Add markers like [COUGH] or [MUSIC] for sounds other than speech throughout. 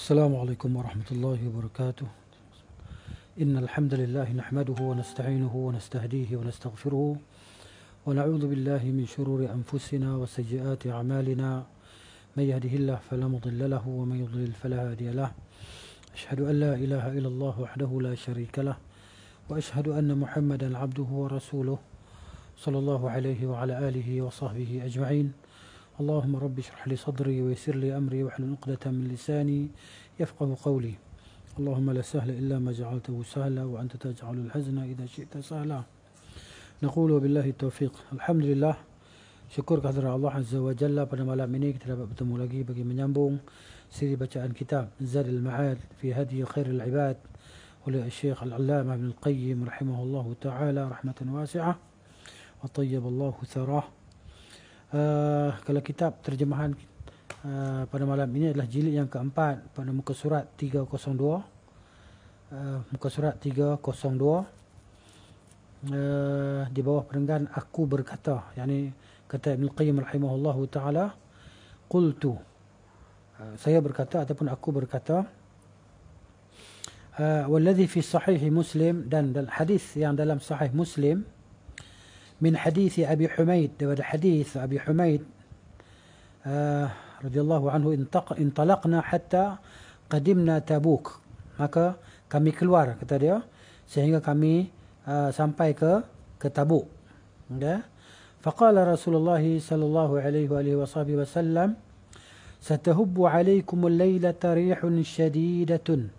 السلام عليكم ورحمة الله وبركاته إن الحمد لله نحمده ونستعينه ونستهديه ونستغفره ونعوذ بالله من شرور أنفسنا وسيئات أعمالنا من يهده الله فلا مضل له ومن يضلل فلا هادي له أشهد أن لا إله إلا الله وحده لا شريك له وأشهد أن محمدا عبده ورسوله صلى الله عليه وعلى آله وصحبه أجمعين اللهم رب اشرح لي صدري ويسر لي أمري واحلل عقدة من لساني يفقه قولي اللهم لا سهل إلا ما جعلته سهلا وأنت تجعل الحزن إذا شئت سهلا نقول وبالله التوفيق الحمد لله Syukur kehadrat Allah Azza wa Jalla pada malam ini kita dapat bertemu lagi bagi menyambung siri bacaan kitab Zadil Ma'ad fi Hadi Khairil Ibad oleh Syekh Al-Allamah Ibn Al-Qayyim rahimahullahu taala rahmatan wasi'ah wa tayyib Allah tharah uh, kalau kitab terjemahan uh, pada malam ini adalah jilid yang keempat pada muka surat 302 uh, eh, muka surat 302 uh, di bawah perenggan aku berkata yakni kata Ibn Qayyim rahimahullah taala qultu uh, saya berkata ataupun aku berkata uh, walladhi fi sahih muslim dan hadis yang dalam sahih muslim من حديث أبي حميد حديث أبي حميد رضي الله عنه انطلقنا حتى قدمنا تبوك مكا kami keluar kata dia sehingga kami uh, sampai ke ke Tabuk ya faqala Rasulullah sallallahu alaihi wa alihi wasahbi wasallam satahubbu alaikum al-lailata rihun shadidatun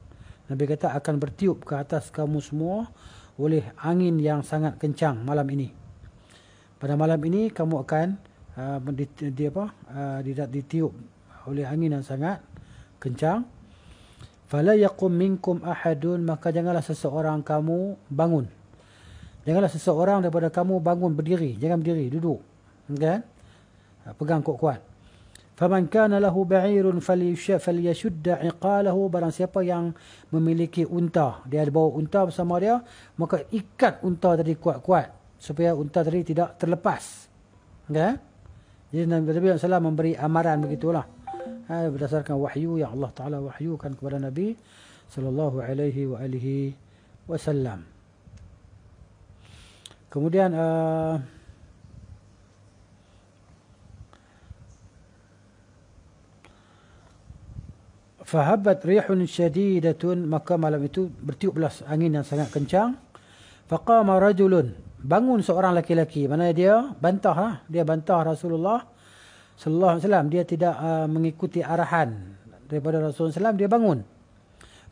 Nabi kata akan bertiup ke atas kamu semua oleh angin yang sangat kencang malam ini pada malam ini kamu akan uh, di, di apa uh, didat ditiup oleh angin yang sangat kencang fala yaqum minkum ahadun maka janganlah seseorang kamu bangun janganlah seseorang daripada kamu bangun berdiri jangan berdiri duduk kan ah, pegang kuat-kuat faman kana lahu ba'irun falyashaf falyashudd 'iqalahu barang siapa yang memiliki unta dia ada bawa unta bersama dia maka ikat unta tadi kuat-kuat supaya unta tadi tidak terlepas. Okay? Jadi Nabi SAW memberi amaran begitulah. Ha, berdasarkan wahyu yang Allah Ta'ala wahyukan kepada Nabi Sallallahu Alaihi Wa Alihi Wasallam. Kemudian... Uh, Fahabat rihun syadidatun Maka malam itu bertiuplah angin yang sangat kencang Faqama rajulun bangun seorang laki-laki Mana dia? Bantah lah. Dia bantah Rasulullah sallallahu alaihi wasallam. Dia tidak uh, mengikuti arahan daripada Rasulullah sallallahu dia bangun.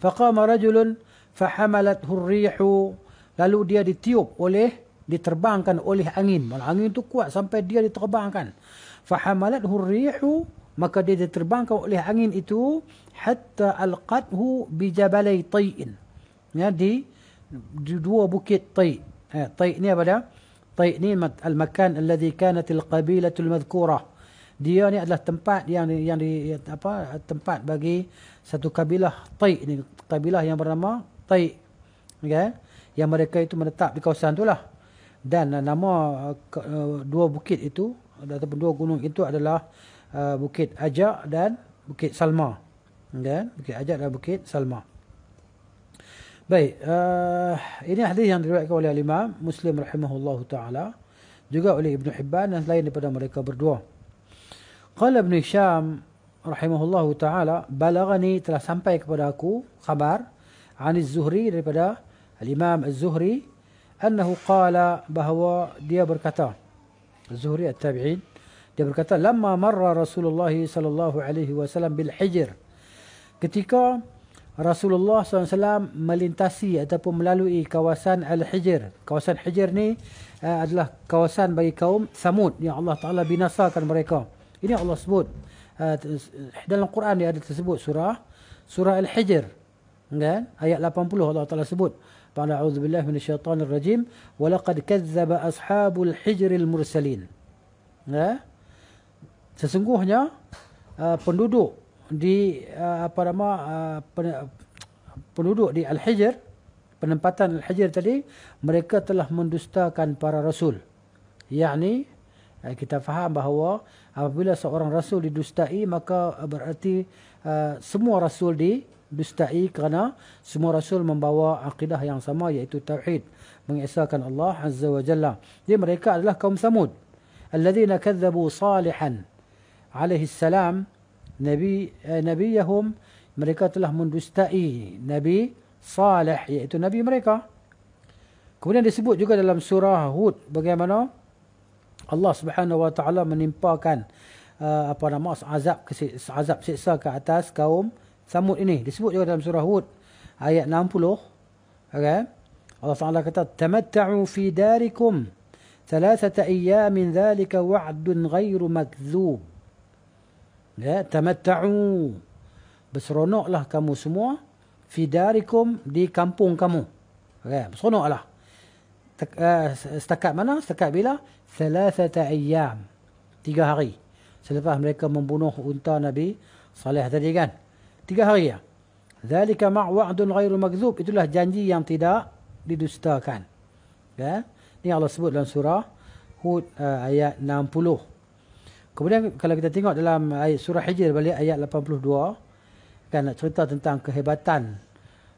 Faqama rajulun fahamalathu ar-rihu. Lalu dia ditiup oleh diterbangkan oleh angin. Malah angin itu kuat sampai dia diterbangkan. Fahamalathu ar-rihu maka dia diterbangkan oleh angin itu hatta alqathu bi jabalay tayin. Ya di di dua bukit tayin. طيء eh, ni apa dia? Taik ni al-makan alladhi kanat qabilatul madhkurah. Dia ni adalah tempat yang yang di apa tempat bagi satu kabilah Taik ni kabilah yang bernama Taik. Okay? Yang mereka itu menetap di kawasan itulah. Dan eh, nama uh, dua bukit itu ataupun dua gunung itu adalah uh, Bukit Ajak dan Bukit Salma. Okay? Bukit Ajak dan Bukit Salma. Baik, uh, ini hadis yang diriwayatkan oleh Imam Muslim rahimahullahu taala juga oleh Ibn Hibban dan lain daripada mereka berdua. Qala Ibn Syam rahimahullahu taala balagani telah sampai kepada aku khabar Ani Zuhri daripada Imam Az-Zuhri annahu qala bahawa dia berkata Zuhri at-Tabi'in dia berkata lamma marra Rasulullah sallallahu alaihi wasallam bil Hijr ketika Rasulullah SAW melintasi ataupun melalui kawasan Al-Hijr. Kawasan Hijr ni uh, adalah kawasan bagi kaum Samud yang Allah Ta'ala binasakan mereka. Ini Allah sebut. Uh, dalam Quran dia ada tersebut surah. Surah Al-Hijr. Kan? Ayat 80 Allah Ta'ala sebut. Pada A'udzubillah min syaitanir rajim. Walaqad kazzaba ashabul hijril mursalin. Ya? Sesungguhnya uh, penduduk di uh, apa nama uh, pen, penduduk di Al-Hijr penempatan Al-Hijr tadi mereka telah mendustakan para rasul yakni eh, kita faham bahawa apabila seorang rasul didustai maka bererti uh, semua rasul didustai kerana semua rasul membawa akidah yang sama iaitu tauhid Mengisahkan Allah azza wa jalla jadi mereka adalah kaum samud alladhina kadzabu salihan alaihi salam nabi eh, nabiyahum mereka telah mendustai nabi salih iaitu nabi mereka kemudian disebut juga dalam surah hud bagaimana Allah Subhanahu wa taala menimpakan uh, apa nama azab azab siksa ke atas kaum samud ini disebut juga dalam surah hud ayat 60 okay. Allah Taala kata tamatta'u fi darikum thalathata ayyamin dhalika wa'dun ghairu makdzub ya tamattu berseronoklah kamu semua fi darikum di kampung kamu Ya, berseronoklah eh, setakat mana setakat bila thalathata ayyam 3 hari selepas mereka membunuh unta nabi saleh tadi kan 3 hari ya zalika ma wa'dun ghairu makdzub itulah janji yang tidak didustakan ya ini Allah sebut dalam surah Hud uh, ayat Kemudian kalau kita tengok dalam ayat surah Hijr balik ayat 82 kan nak cerita tentang kehebatan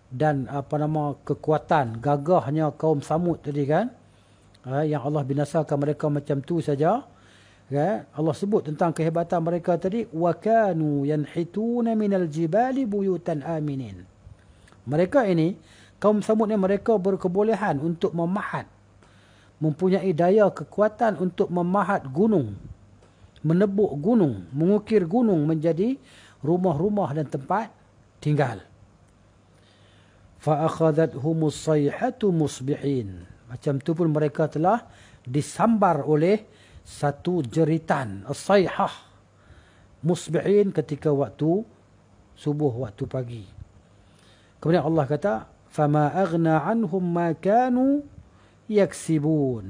dan apa nama kekuatan gagahnya kaum Samud tadi kan ha, yang Allah binasakan mereka macam tu saja kan Allah sebut tentang kehebatan mereka tadi wa kanu yanhituna minal jibali buyutan aminin mereka ini kaum Samud ni mereka berkebolehan untuk memahat mempunyai daya kekuatan untuk memahat gunung menebuk gunung, mengukir gunung menjadi rumah-rumah dan tempat tinggal. فَأَخَذَتْهُمُ الصَّيْحَةُ مُصْبِحِينَ Macam tu pun mereka telah disambar oleh satu jeritan. As-sayhah. Musbihin ketika waktu subuh, waktu pagi. Kemudian Allah kata, "Fama أَغْنَى anhum مَا كَانُوا يَكْسِبُونَ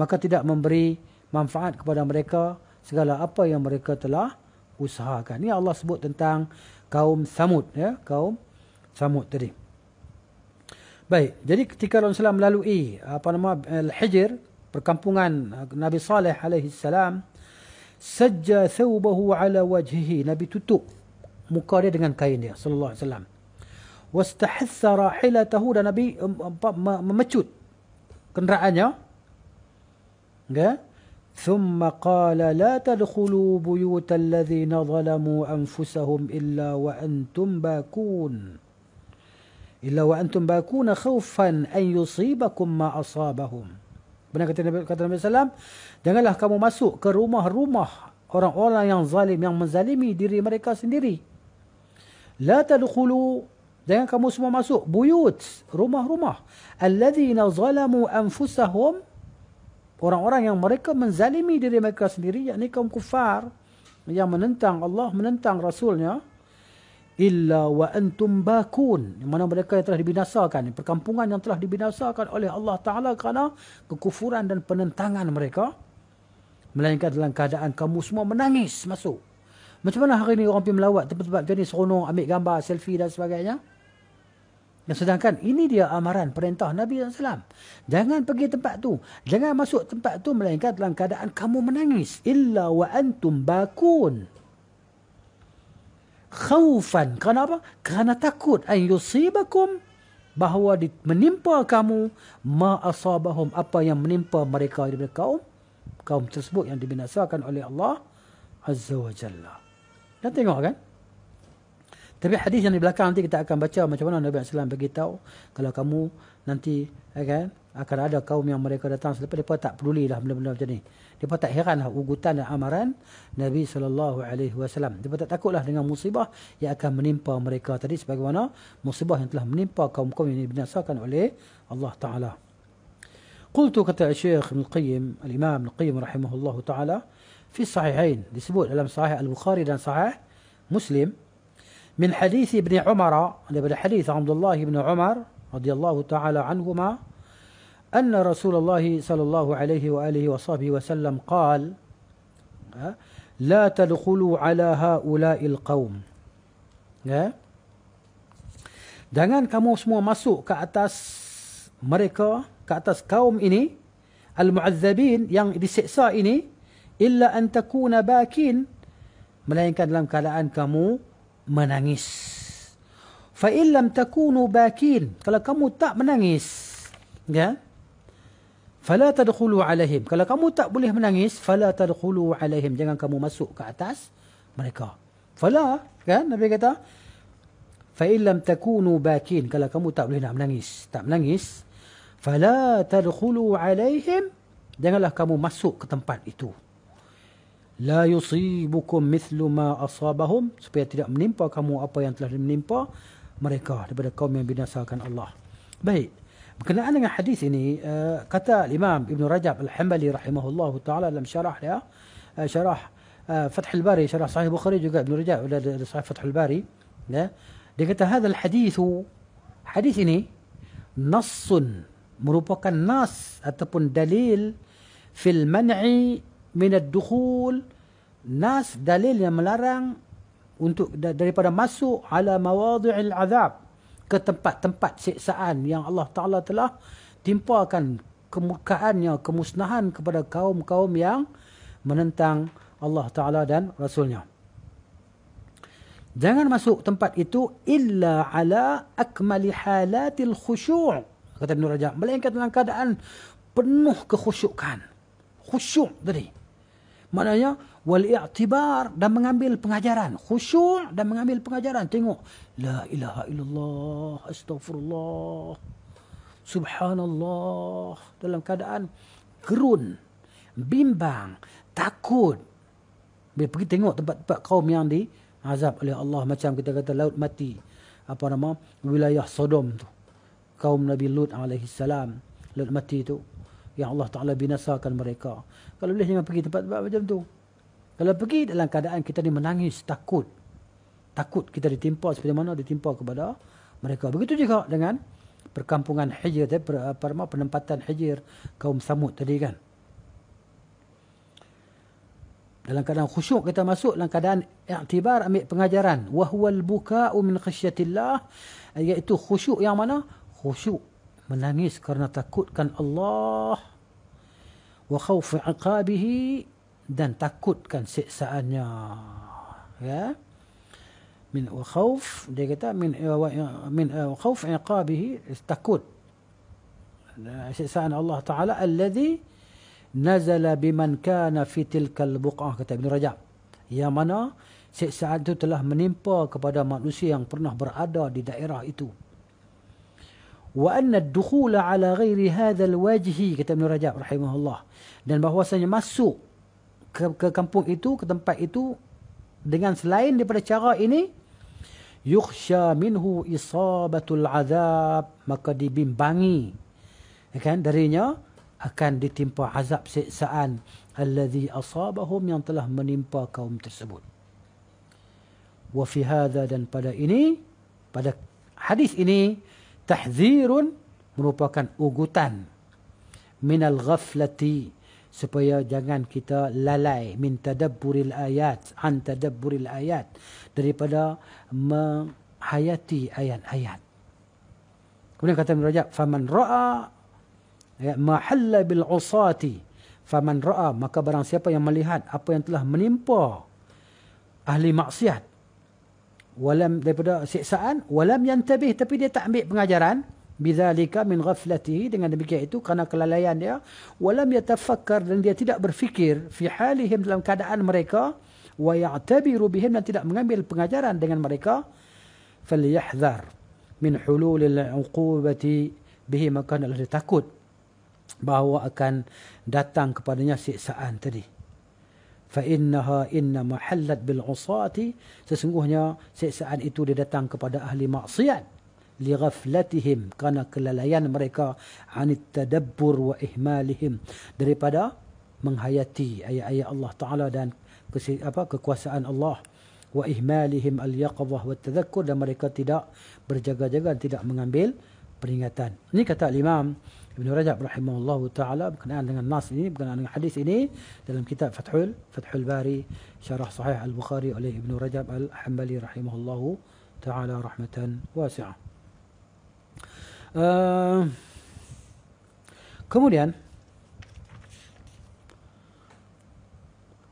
Maka tidak memberi manfaat kepada Mereka segala apa yang mereka telah usahakan. Ini ya, Allah sebut tentang kaum Samud ya, kaum Samud tadi. Baik, jadi ketika Rasulullah melalui apa nama Al-Hijr, perkampungan eh, Nabi Saleh alaihi salam, sajja thawbahu ala wajhihi, Nabi tutup muka dia dengan kain dia sallallahu alaihi wasallam. Wastahassa rahilatahu dan Nabi memecut kenderaannya. Okay? ثم قال لا تدخلوا بيوت الذين ظلموا أنفسهم إلا وأنتم باكون إلا وأنتم باكون خوفا أن يصيبكم ما أصابهم Benar kata Nabi, kata Nabi SAW, janganlah kamu masuk ke rumah-rumah orang-orang yang zalim, yang menzalimi diri mereka sendiri. La tadkhulu, jangan kamu semua masuk buyut, rumah-rumah. Alladzina zalamu anfusahum, orang-orang yang mereka menzalimi diri mereka sendiri yakni kaum kufar yang menentang Allah menentang rasulnya illa wa antum bakun di mana mereka yang telah dibinasakan perkampungan yang telah dibinasakan oleh Allah taala kerana kekufuran dan penentangan mereka melainkan dalam keadaan kamu semua menangis masuk macam mana hari ini orang pergi melawat tempat-tempat jenis seronok ambil gambar selfie dan sebagainya dan sedangkan ini dia amaran perintah Nabi SAW. Jangan pergi tempat tu. Jangan masuk tempat tu melainkan dalam keadaan kamu menangis. Illa wa antum bakun. Khaufan. Kerana apa? Kerana takut. An yusibakum. Bahawa menimpa kamu. Ma asabahum. Apa yang menimpa mereka daripada kaum. Kaum tersebut yang dibinasakan oleh Allah. Azza wa Jalla. Dan tengok kan? Tapi hadis yang di belakang nanti kita akan baca macam mana Nabi Sallam beritahu kalau kamu nanti akan akan ada kaum yang mereka datang selepas depa tak pedulilah benda-benda macam ni. Depa tak heranlah ugutan dan amaran Nabi sallallahu alaihi wasallam. Depa tak takutlah dengan musibah yang akan menimpa mereka tadi sebagaimana musibah yang telah menimpa kaum-kaum yang dibinasakan oleh Allah taala. Qultu kata Syekh Ibn Qayyim, Al-Imam Ibn Qayyim rahimahullahu taala fi sahihain disebut dalam sahih Al-Bukhari dan sahih Muslim من حديث ابن عمر ابن حديث عبد الله بن عمر رضي الله تعالى عنهما أن رسول الله صلى الله عليه وآله وصحبه وسلم قال لا تدخلوا على هؤلاء القوم Jangan kamu semua masuk ke atas mereka, ke atas kaum ini, al-mu'azzabin yang disiksa ini, illa an takuna bakin, melainkan dalam keadaan kamu menangis. Fa illam takunu bakin. Kalau kamu tak menangis, ya. Fala tadkhulu alaihim. Kalau kamu tak boleh menangis, fala tadkhulu alaihim. Jangan kamu masuk ke atas mereka. Fala, kan? Nabi kata, fa illam takunu bakin. Kalau kamu tak boleh nak menangis, tak menangis, fala tadkhulu alaihim. Janganlah kamu masuk ke tempat itu la yusibukum mithlu ma asabahum supaya tidak menimpa kamu apa yang telah menimpa mereka daripada kaum yang binasakan Allah. Baik. Berkenaan dengan hadis ini eh, kata Imam Ibn Rajab Al-Hambali rahimahullahu taala dalam syarah dia eh, syarah eh, Fathul Bari syarah Sahih Bukhari juga Ibn Rajab dalam Sahih Fathul Bari ya dia kata hadha hadis hadis ini nassun merupakan nas ataupun dalil fil man'i minat dukhul nas dalil yang melarang untuk daripada masuk ala mawadhi'il azab ke tempat-tempat siksaan yang Allah Taala telah timpakan kemurkaannya kemusnahan kepada kaum-kaum yang menentang Allah Taala dan rasulnya Jangan masuk tempat itu illa ala akmal halatil khusyu' kata Nur Rajab melainkan dalam keadaan penuh kekhusyukan khusyuk tadi Maknanya wal i'tibar dan mengambil pengajaran, khusyuk dan mengambil pengajaran. Tengok la ilaha illallah, astagfirullah. Subhanallah dalam keadaan gerun, bimbang, takut. Bila pergi tengok tempat-tempat kaum yang di azab oleh Allah macam kita kata laut mati. Apa nama wilayah Sodom tu. Kaum Nabi Lut alaihi salam, laut mati tu. Yang Allah Ta'ala binasakan mereka. Kalau boleh jangan pergi tempat-tempat macam tu. Kalau pergi dalam keadaan kita ni menangis, takut. Takut kita ditimpa seperti mana ditimpa kepada mereka. Begitu juga dengan perkampungan hijir, eh, per, per, penempatan hijir kaum samud tadi kan. Dalam keadaan khusyuk kita masuk dalam keadaan iktibar ambil pengajaran. al buka'u min khasyatillah. Iaitu khusyuk yang mana? Khusyuk. Menangis kerana takutkan Allah wa khawfi aqabihi dan takutkan siksaannya ya min wa khawf dia kata min eh, eh, min eh, wa khawfi aqabihi takut siksaan Allah taala allazi nazala biman kana fi tilkal buqah kata Ibn Rajab yang mana siksaan itu telah menimpa kepada manusia yang pernah berada di daerah itu وأن الدخول على غير هذا الوجه كتب ابن رجب رحمه الله dan bahwasanya masuk ke, ke kampung itu ke tempat itu dengan selain daripada cara ini yukhsha minhu isabatul azab maka dibimbangi ya kan darinya akan ditimpa azab siksaan alladhi asabahum yang telah menimpa kaum tersebut wa fi hadha dan pada ini pada hadis ini tahzirun merupakan ugutan minal ghaflati supaya jangan kita lalai min tadabburil ayat an tadabburil ayat daripada menghayati ayat-ayat kemudian kata Ibn Rajab faman ra'a ya, mahalla bil usati faman ra'a maka barang siapa yang melihat apa yang telah menimpa ahli maksiat walam daripada siksaan walam yantabih tapi dia tak ambil pengajaran bizalika min ghaflatihi dengan demikian itu kerana kelalaian dia walam yatafakkar dan dia tidak berfikir fi halihim dalam keadaan mereka wa ya'tabiru bihim dan tidak mengambil pengajaran dengan mereka falyahzar min hulul al'uqubati bihi maka dia takut bahawa akan datang kepadanya siksaan tadi fa innaha inna mahallat bil usati sesungguhnya siksaan itu dia datang kepada ahli maksiat li ghaflatihim kerana kelalaian mereka an tadabbur wa ihmalihim daripada menghayati ayat-ayat Allah taala dan apa kekuasaan Allah wa ihmalihim al yaqdhah wa tadhakkur dan mereka tidak berjaga-jaga tidak mengambil peringatan ini kata imam Ibnu Rajab rahimahullahu taala berkenaan dengan nas ini berkenaan dengan hadis ini dalam kitab Fathul Fathul Bari syarah sahih Al-Bukhari oleh Ibnu Rajab Al-Hambali rahimahullahu taala rahmatan wasi'ah. Uh, kemudian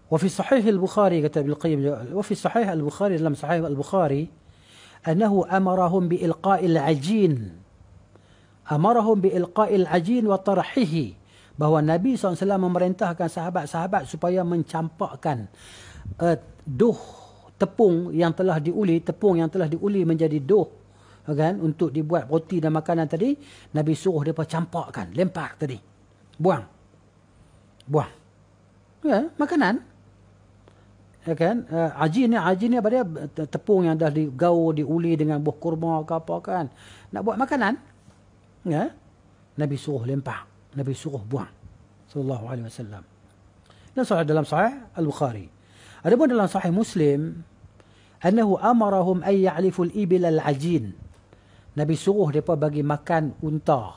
وفي صحيح البخاري كتب القيم وفي صحيح البخاري لم صحيح البخاري أنه أمرهم بإلقاء العجين amarahum bi ilqail ajin wa tarhihi. Bahawa Nabi SAW memerintahkan sahabat-sahabat supaya mencampakkan uh, duh tepung yang telah diuli, tepung yang telah diuli menjadi duh kan, untuk dibuat roti dan makanan tadi. Nabi suruh mereka campakkan, lempar tadi. Buang. Buang. Ya, makanan. Ya kan? Uh, ajin ni, ajin ni apa dia? Tepung yang dah digaul, diuli dengan buah kurma ke apa kan. Nak buat makanan ya Nabi suruh lempar Nabi suruh buang sallallahu alaihi wasallam dan sahih dalam sahih al-Bukhari adapun dalam sahih Muslim annahu amarahum ay ya'lifu ibil al-ajin Nabi suruh depa bagi makan unta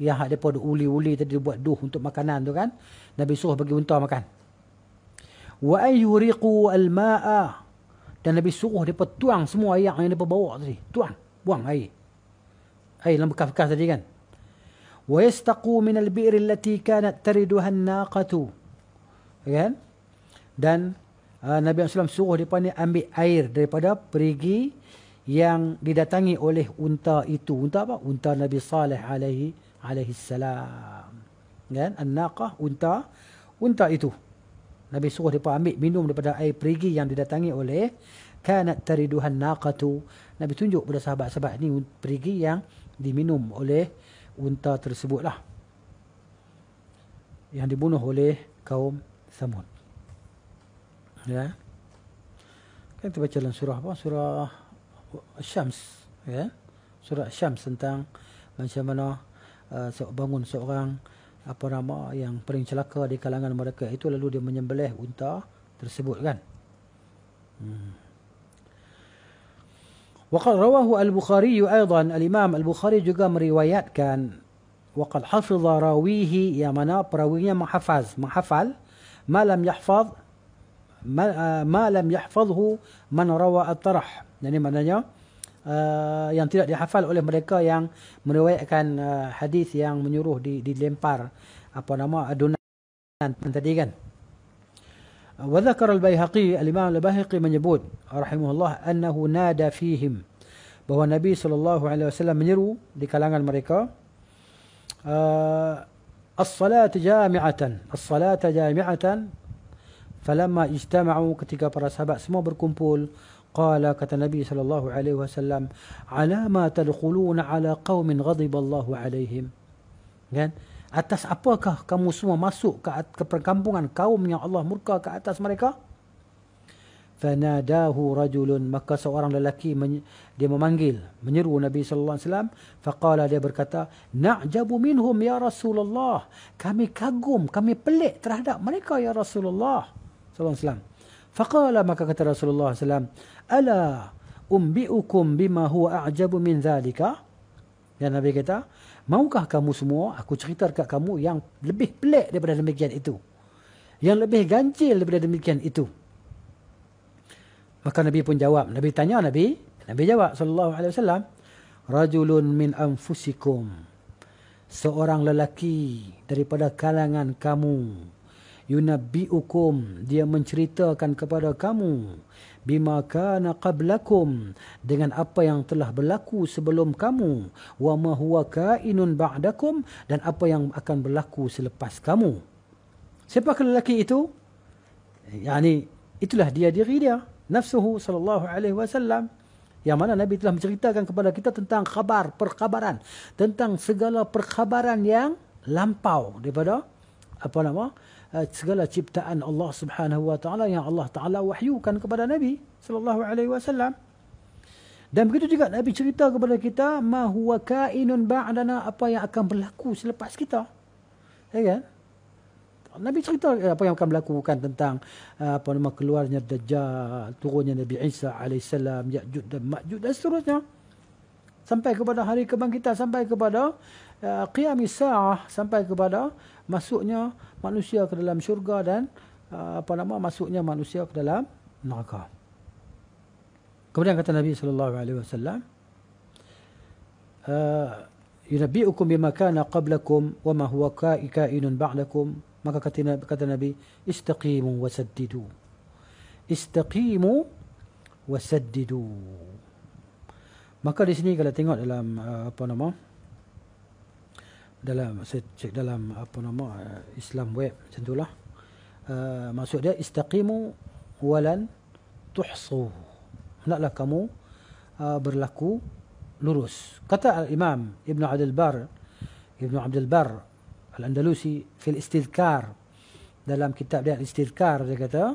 yang hak depa uli-uli tadi buat duh untuk makanan tu kan Nabi suruh bagi unta makan wa ay al-ma'a dan Nabi suruh depa tuang semua air yang depa bawa tadi tuang buang air hey, dalam bekas-bekas tadi kan wa yastaqu min al-bi'r allati kanat taridha an-naqatu kan dan uh, Nabi Muhammad SAW suruh depa ni ambil air daripada perigi yang didatangi oleh unta itu unta apa unta Nabi Saleh alaihi alaihi salam kan an-naqah unta unta itu Nabi suruh depa ambil minum daripada air perigi yang didatangi oleh kanat taridha an-naqatu Nabi tunjuk kepada sahabat-sahabat ni perigi yang diminum oleh unta tersebutlah yang dibunuh oleh kaum Samud. Ya. Kan kita baca dalam surah apa? Surah Syams, ya. Surah Syams tentang macam mana uh, bangun seorang apa nama yang paling celaka di kalangan mereka itu lalu dia menyembelih unta tersebut kan. Hmm. وقد رواه البخاري أيضا الإمام البخاري juga meriwayatkan وقد حفظ راويه يا منا راويه محفظ محفل ما لم يحفظ ما, ما لم يحفظه من روى الطرح يعني maknanya uh, yang tidak dihafal oleh mereka yang meriwayatkan eh, hadis yang menyuruh di, dilempar apa nama adunan tadi kan وذكر البيهقي الإمام البيهقي من يبود رحمه الله أنه نادى فيهم bahwa Nabi sallallahu alaihi wasallam menyeru di kalangan mereka as-salat jami'atan as-salat jami'atan falamma ijtama'u ketika para sahabat semua berkumpul qala kata Nabi sallallahu alaihi wasallam ala ma tadkhuluna ala qaumin ghadiba Allahu alaihim kan okay? Atas apakah kamu semua masuk ke, ke perkampungan kaum yang Allah murka ke atas mereka? Fanadahu rajulun maka seorang lelaki men, dia memanggil menyeru Nabi sallallahu alaihi wasallam faqala dia berkata na'jabu minhum ya Rasulullah kami kagum kami pelik terhadap mereka ya Rasulullah sallallahu alaihi wasallam faqala maka kata Rasulullah sallam ala umbiukum bima huwa a'jabu min dhalika dan Nabi kata maukah kamu semua aku cerita kat kamu yang lebih pelik daripada demikian itu? Yang lebih ganjil daripada demikian itu? Maka Nabi pun jawab. Nabi tanya Nabi. Nabi jawab sallallahu alaihi wasallam. Rajulun min anfusikum. Seorang lelaki daripada kalangan kamu. Yunabi'ukum. Dia menceritakan kepada kamu bima kana qablakum dengan apa yang telah berlaku sebelum kamu wa ma huwa kainun ba'dakum dan apa yang akan berlaku selepas kamu siapa lelaki itu yani itulah dia diri dia nafsuhu sallallahu alaihi wasallam yang mana Nabi telah menceritakan kepada kita tentang khabar, perkhabaran. Tentang segala perkhabaran yang lampau daripada apa nama? Eh, segala ciptaan Allah Subhanahu wa taala yang Allah taala wahyukan kepada Nabi sallallahu alaihi wasallam. Dan begitu juga Nabi cerita kepada kita ma huwa kainun ba'dana apa yang akan berlaku selepas kita. Ya kan? Nabi cerita eh, apa yang akan melakukan tentang eh, apa nama keluarnya Dajjal, turunnya Nabi Isa AS, Ya'jud dan Ma'jud dan seterusnya. Sampai kepada hari kebangkitan, sampai kepada uh, Qiyam Isa'ah, sampai kepada masuknya manusia ke dalam syurga dan uh, apa nama masuknya manusia ke dalam neraka. Kemudian kata Nabi sallallahu alaihi wasallam uh, yunabbi'ukum bima kana qablakum wa ma huwa ka'inun ba'dakum maka kata, kata Nabi istaqimu wasaddidu istaqimu wasaddidu maka di sini kalau tengok dalam uh, apa nama dalam saya cek dalam apa nama eh, Islam web macam itulah uh, eh, maksud dia istaqimu walan tuhsu hendaklah kamu uh, berlaku lurus kata imam Ibn Abdul Bar Ibn Abdul Bar Al-Andalusi fil istilkar dalam kitab dia istilkar dia kata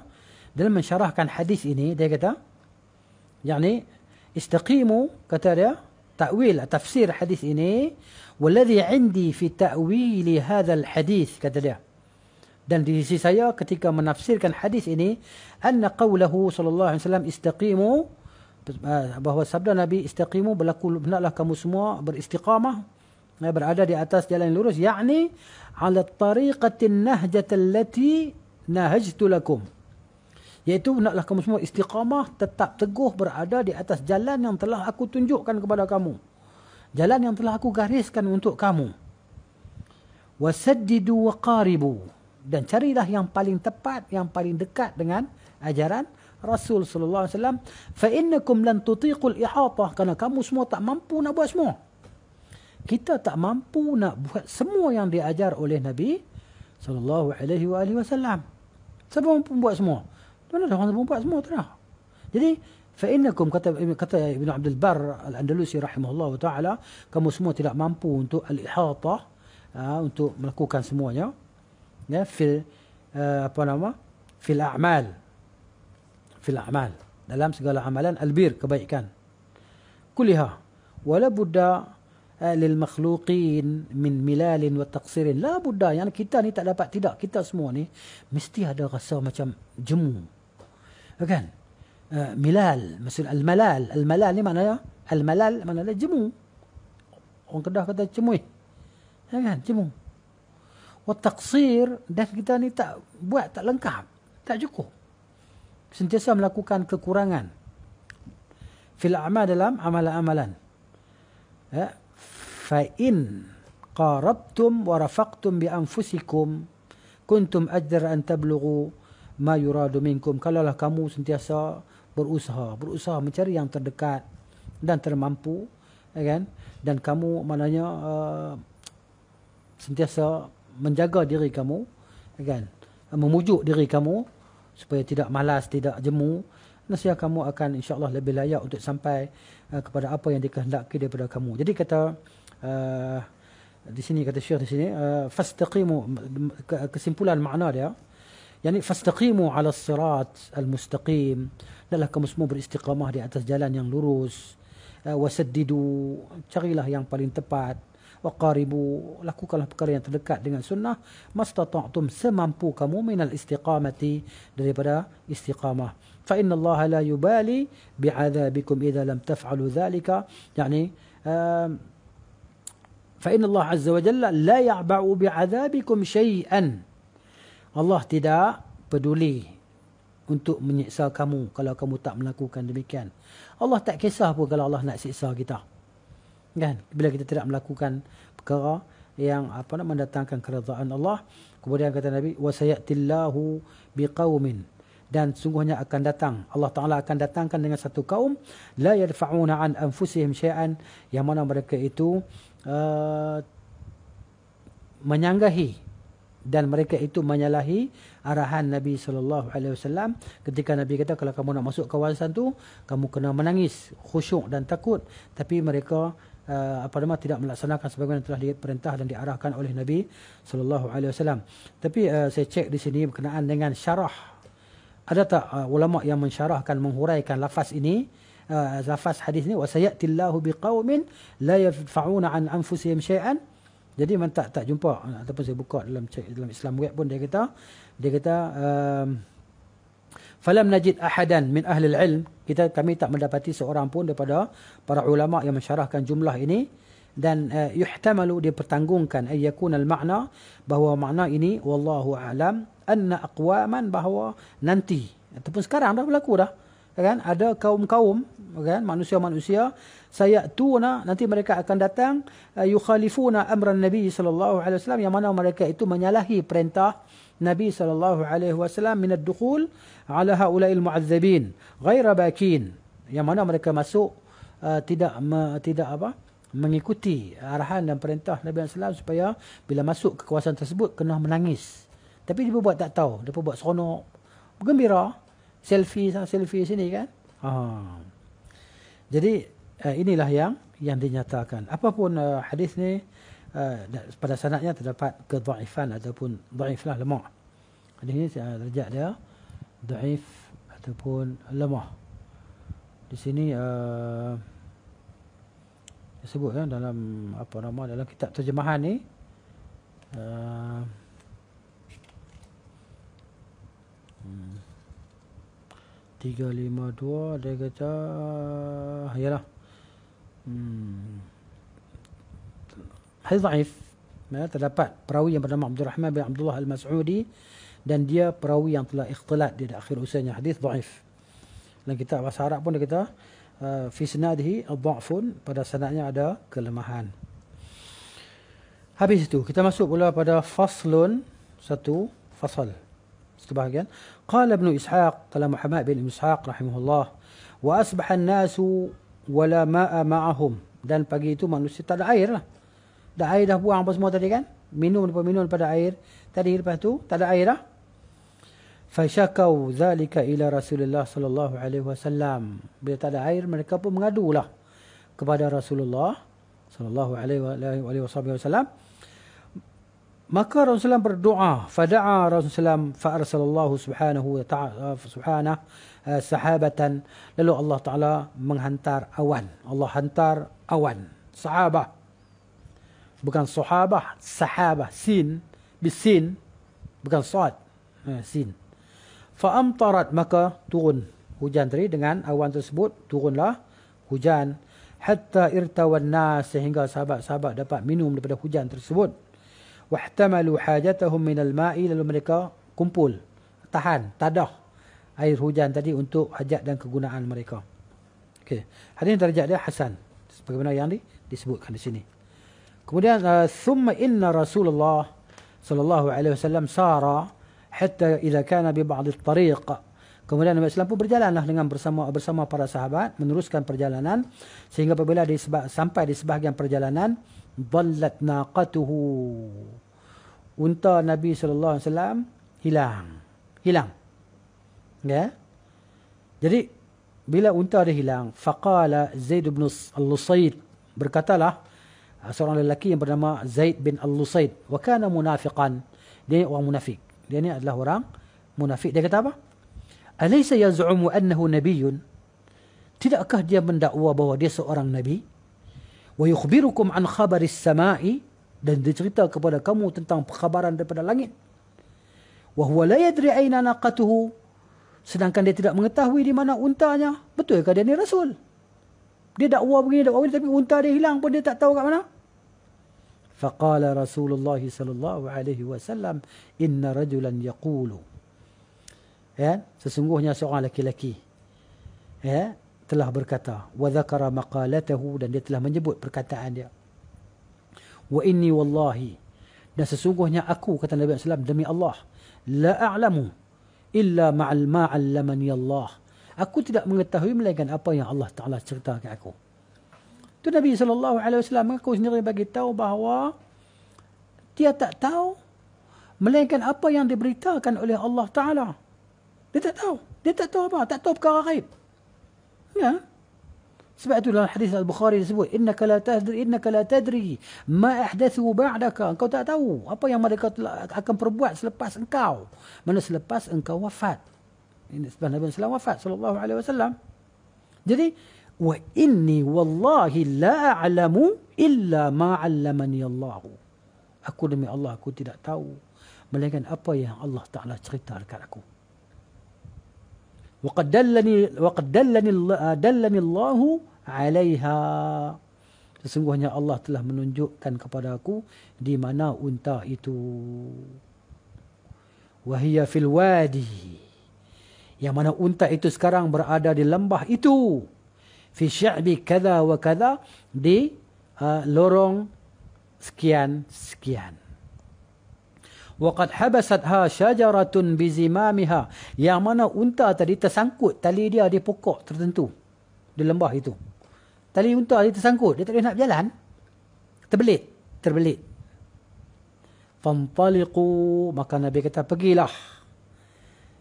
dalam mensyarahkan hadis ini dia kata yakni istaqimu kata dia takwil tafsir hadis ini wallazi indi fi ta'wil hadzal hadis kata dia dan di sisi saya ketika menafsirkan hadis ini anna qawluhu sallallahu alaihi wasallam istiqimu eh, bahawa sabda nabi istiqimu berlaku hendaklah kamu semua beristiqamah eh, berada di atas jalan yang lurus yakni ala tariqatin nahjatil lati nahajtu lakum iaitu naklah kamu semua istiqamah tetap teguh berada di atas jalan yang telah aku tunjukkan kepada kamu jalan yang telah aku gariskan untuk kamu wasaddidu waqaribu dan carilah yang paling tepat yang paling dekat dengan ajaran Rasul sallallahu alaihi wasallam fa innakum lan tutiqul ihatah kerana kamu semua tak mampu nak buat semua kita tak mampu nak buat semua yang diajar oleh Nabi sallallahu alaihi wasallam siapa mampu buat semua mana orang tu buat semua tu dah. Jadi fa innakum kata kata Ibn Abdul Barr Al-Andalusi rahimahullahu taala kamu semua tidak mampu untuk al-ihata uh, untuk melakukan semuanya ya fi uh, ah, apa nama fil a'mal fil a'mal dalam segala amalan albir kebaikan kuliha wala budda ah, lil makhluqin min milal wa taqsir la budda yani kita ni tak dapat tidak kita semua ni mesti ada rasa macam jemu فكان ملال مثل الملال الملال ni maknanya الملال maknanya jemu orang kedah kata jemu ya kan jemu والتقصير dan kita ni tak buat tak lengkap tak cukup sentiasa melakukan kekurangan fil amal dalam amalan-amalan ya fa in qarabtum wa rafaqtum bi anfusikum kuntum ajdar an tablughu ma yuradu minkum kalaulah kamu sentiasa berusaha berusaha mencari yang terdekat dan termampu ya kan dan kamu maknanya uh, sentiasa menjaga diri kamu ya kan memujuk diri kamu supaya tidak malas tidak jemu nasihat kamu akan insyaallah lebih layak untuk sampai uh, kepada apa yang dikehendaki daripada kamu jadi kata uh, di sini kata syekh di sini uh, fastaqimu kesimpulan makna dia يعني فاستقيموا على الصراط المستقيم كم مسموم بالاستقامه di atas jalan yang lurus آه، وسددوا carilah yang paling tepat وقاربوا lakukanlah perkara yang terdekat dengan sunnah ما استطعتم semampu kamu من الاستقامة daripada istiqamah فإن الله لا يبالي بعذابكم إذا لم تفعلوا ذلك يعني فإن الله عز وجل لا يعبأ بعذابكم شيئا Allah tidak peduli untuk menyiksa kamu kalau kamu tak melakukan demikian. Allah tak kisah pun kalau Allah nak siksa kita. Kan? Bila kita tidak melakukan perkara yang apa nak mendatangkan keridaan Allah, kemudian kata Nabi wasayatillahu biqaumin dan sungguhnya akan datang Allah Taala akan datangkan dengan satu kaum la yadfa'una an anfusihim syai'an yang mana mereka itu uh, menyanggahi dan mereka itu menyalahi arahan Nabi sallallahu alaihi wasallam ketika Nabi kata kalau kamu nak masuk kawasan tu kamu kena menangis khusyuk dan takut tapi mereka uh, apa nama tidak melaksanakan sebagaimana yang telah diperintah dan diarahkan oleh Nabi sallallahu alaihi wasallam tapi uh, saya cek di sini berkenaan dengan syarah ada tak uh, ulama yang mensyarahkan menghuraikan lafaz ini uh, lafaz hadis ini wa sayatillahu biqaumin la yafa'una an anfusihim syai'an jadi memang tak tak jumpa ataupun saya buka dalam dalam Islam web pun dia kata dia kata um, falam najid ahadan min ahli ilm kita kami tak mendapati seorang pun daripada para ulama yang mensyarahkan jumlah ini dan uh, yuhtamalu dipertanggungkan ay yakuna al makna bahawa makna ini wallahu alam anna aqwaman bahawa nanti ataupun sekarang dah berlaku dah kan ada kaum-kaum kan manusia-manusia saya sayatuna nanti mereka akan datang uh, yukhalifuna amran nabi sallallahu alaihi wasallam yang mana mereka itu menyalahi perintah nabi sallallahu alaihi wasallam min ad-dukhul ala haula'il mu'azzabin ghaira bakin yang mana mereka masuk uh, tidak me, tidak apa mengikuti arahan dan perintah Nabi SAW supaya bila masuk ke kawasan tersebut kena menangis. Tapi dia buat tak tahu. Dia buat seronok. Gembira. Selfie lah, selfie sini kan. Haa. Ah. Jadi uh, inilah yang yang dinyatakan. Apapun uh, eh, hadis ni uh, pada sanadnya terdapat kedhaifan ataupun dhaiflah lemah. Hadis ini uh, derajat dia dhaif ataupun lemah. Di sini uh, disebut ya, dalam apa nama dalam kitab terjemahan ni uh, Tiga lima dua Dia kata lah, hmm. Hadis daif ya, Terdapat perawi yang bernama Abdul Rahman bin Abdullah Al-Mas'udi Dan dia perawi yang telah ikhtilat Di akhir usianya hadis daif Dan kita bahasa Arab pun dia kata ah, Fisnadhi al-da'fun Pada sanatnya ada kelemahan Habis itu kita masuk pula pada faslun satu fasal sebahagian qala ibnu ishaq qala muhammad bin ishaq rahimahullah wa asbaha an-nasu wala ma'a ma'ahum dan pagi itu manusia tak ada air lah. Dah air dah buang apa semua tadi kan? Minum daripada minum daripada air. Tadi lepas tu tak ada air dah. Fashakau zalika ila Rasulullah sallallahu alaihi wasallam. Bila tak ada air mereka pun mengadulah kepada Rasulullah sallallahu alaihi wasallam maka Rasulullah berdoa fadaa Rasulullah fa Allah subhanahu wa ta'ala subhana eh, sahabatan lalu Allah taala menghantar awan Allah hantar awan Sahabah, bukan Sahabah. Sahabah sin bisin bukan saat. Eh, sin Fa'am tarat maka turun hujan teri dengan awan tersebut turunlah hujan hatta irtawan nas sehingga sahabat-sahabat dapat minum daripada hujan tersebut wahtamalu hajatahum min al lalu mereka kumpul tahan tadah air hujan tadi untuk hajat dan kegunaan mereka okey hadis darjat dia hasan sebagaimana yang disebutkan di sini kemudian uh, thumma inna rasulullah sallallahu alaihi wasallam sara hatta idza kana bi ba'd at-tariq Kemudian Nabi Sallam pun berjalanlah dengan bersama bersama para sahabat meneruskan perjalanan sehingga apabila di sampai di sebahagian perjalanan dallat naqatuhu unta Nabi sallallahu alaihi wasallam hilang hilang ya jadi bila unta dia hilang faqala Zaid bin Al-Lusayd berkatalah ah, seorang lelaki yang bernama Zaid bin Al-Lusayd wa kana munafiqan dia orang munafik dia ni adalah orang munafik dia kata apa Alaysa yaz'umu annahu nabiyyun? Tidakkah dia mendakwa bahwa dia seorang nabi? Wa yukhbirukum an khabari as-sama'i dan dia cerita kepada kamu tentang perkhabaran daripada langit. Wa huwa la yadri aina naqatuhu sedangkan dia tidak mengetahui di mana untanya. Betul ke dia ni rasul? Dia dakwa begini dakwa begini tapi unta dia hilang pun dia tak tahu kat mana. Faqala Rasulullah sallallahu alaihi wasallam inna rajulan yaqulu ya sesungguhnya seorang laki-laki ya telah berkata wa dzakara maqalatahu dan dia telah menyebut perkataan dia wa inni wallahi dan sesungguhnya aku kata Nabi Muhammad SAW demi Allah la a'lamu illa ma'al ma'allamani Allah aku tidak mengetahui melainkan apa yang Allah Taala ceritakan aku tu Nabi sallallahu alaihi wasallam aku sendiri bagi tahu bahawa dia tak tahu melainkan apa yang diberitakan oleh Allah Taala dia tak tahu. Dia tak tahu apa. Tak tahu perkara gaib. Ya. Sebab itu dalam hadis Al-Bukhari disebut. Inna ka la tadri, inna ka la tadri. Ma ahdathu ba'daka. Engkau tak tahu. Apa yang mereka akan perbuat selepas engkau. Mana selepas engkau wafat. Ini sebab Nabi SAW wafat. Sallallahu alaihi wasallam. Jadi. Wa inni wallahi la a'lamu illa ma'allamani allahu. Aku demi Allah aku tidak tahu. Melainkan apa yang Allah Ta'ala cerita dekat aku. وقد دلني وقد دلني دلني الله عليها sesungguhnya Allah telah menunjukkan kepadaku di mana unta itu wahia fil wadi yang mana unta itu sekarang berada di lembah itu fi sya'bi kadha wa kadha di uh, lorong sekian sekian habasat ha syajaratun bizimamiha yang mana unta tadi tersangkut tali dia di pokok tertentu di lembah itu tali unta tadi tersangkut dia tak boleh nak berjalan terbelit terbelit fanfaliqu maka nabi kata pergilah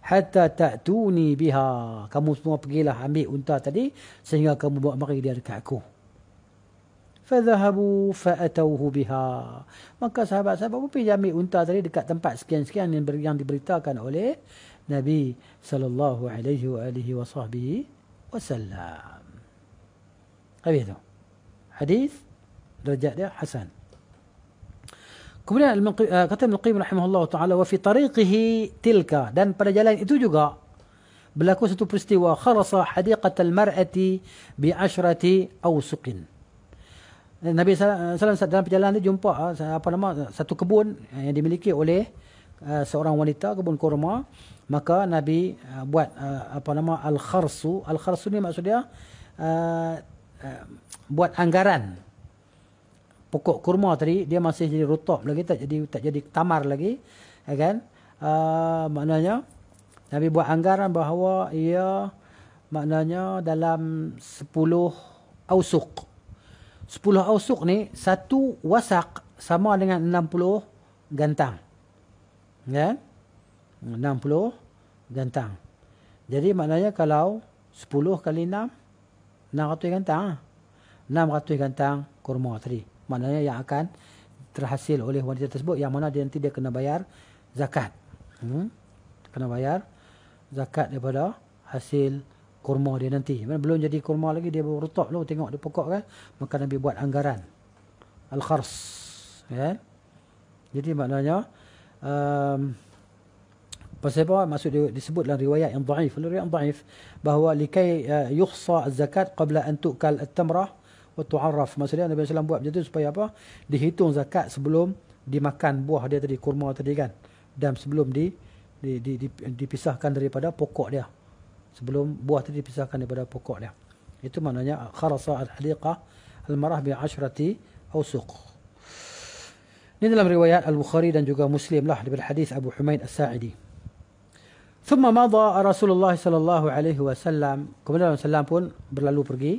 hatta ta'tuni biha kamu semua pergilah ambil unta tadi sehingga kamu bawa mari dia dekat aku fadhahabu fa'atawhu biha maka sahabat-sahabat pun pergi ambil unta tadi dekat tempat sekian-sekian yang ber, yang diberitakan oleh Nabi sallallahu alaihi wa alihi wa sahbihi wasallam habis tu hadis derajat dia hasan kemudian eh, kata Ibn Qayyim rahimahullah taala wa fi tariqihi tilka dan pada jalan itu juga berlaku satu peristiwa kharasa hadiqatal mar'ati bi ashrati awsuqin Eh, Nabi SAW eh, dalam perjalanan dia jumpa eh, apa nama satu kebun yang dimiliki oleh seorang wanita kebun kurma maka Nabi buat apa nama al-kharsu al-kharsu ni maksud dia buat anggaran pokok kurma tadi dia masih jadi rutab lagi tak jadi tak jadi tamar lagi kan maknanya Nabi buat anggaran bahawa ia maknanya dalam sepuluh ausuk Sepuluh ausuk ni satu wasak sama dengan enam puluh gantang. Ya. puluh gantang. Jadi maknanya kalau sepuluh kali enam enam 600 gantang. enam 600 gantang kurma tadi. Maknanya yang akan terhasil oleh wanita tersebut yang mana dia nanti dia kena bayar zakat. Hmm? Kena bayar zakat daripada hasil kurma dia nanti. Belum jadi kurma lagi dia baru retak dulu tengok dia pokok kan. Maka Nabi buat anggaran. Al-Khars. Ya. Jadi maknanya um, pasal apa maksud dia disebut dalam riwayat yang daif. Dalam riwayat yang daif bahawa likai uh, yukhsa zakat qabla an tukal at-tamrah wa tu'arraf. Maksudnya Nabi SAW buat macam tu supaya apa? Dihitung zakat sebelum dimakan buah dia tadi, kurma tadi kan. Dan sebelum di, di, di, di dipisahkan daripada pokok dia sebelum buah tadi dipisahkan daripada pokok dia. Itu maknanya kharasa al-haliqah al-marah bi asyrati awsuq. Ini dalam riwayat Al-Bukhari dan juga Muslim lah daripada hadis Abu Humaid As-Sa'idi. Thumma madha Rasulullah sallallahu alaihi wasallam. Kemudian Rasulullah pun berlalu pergi,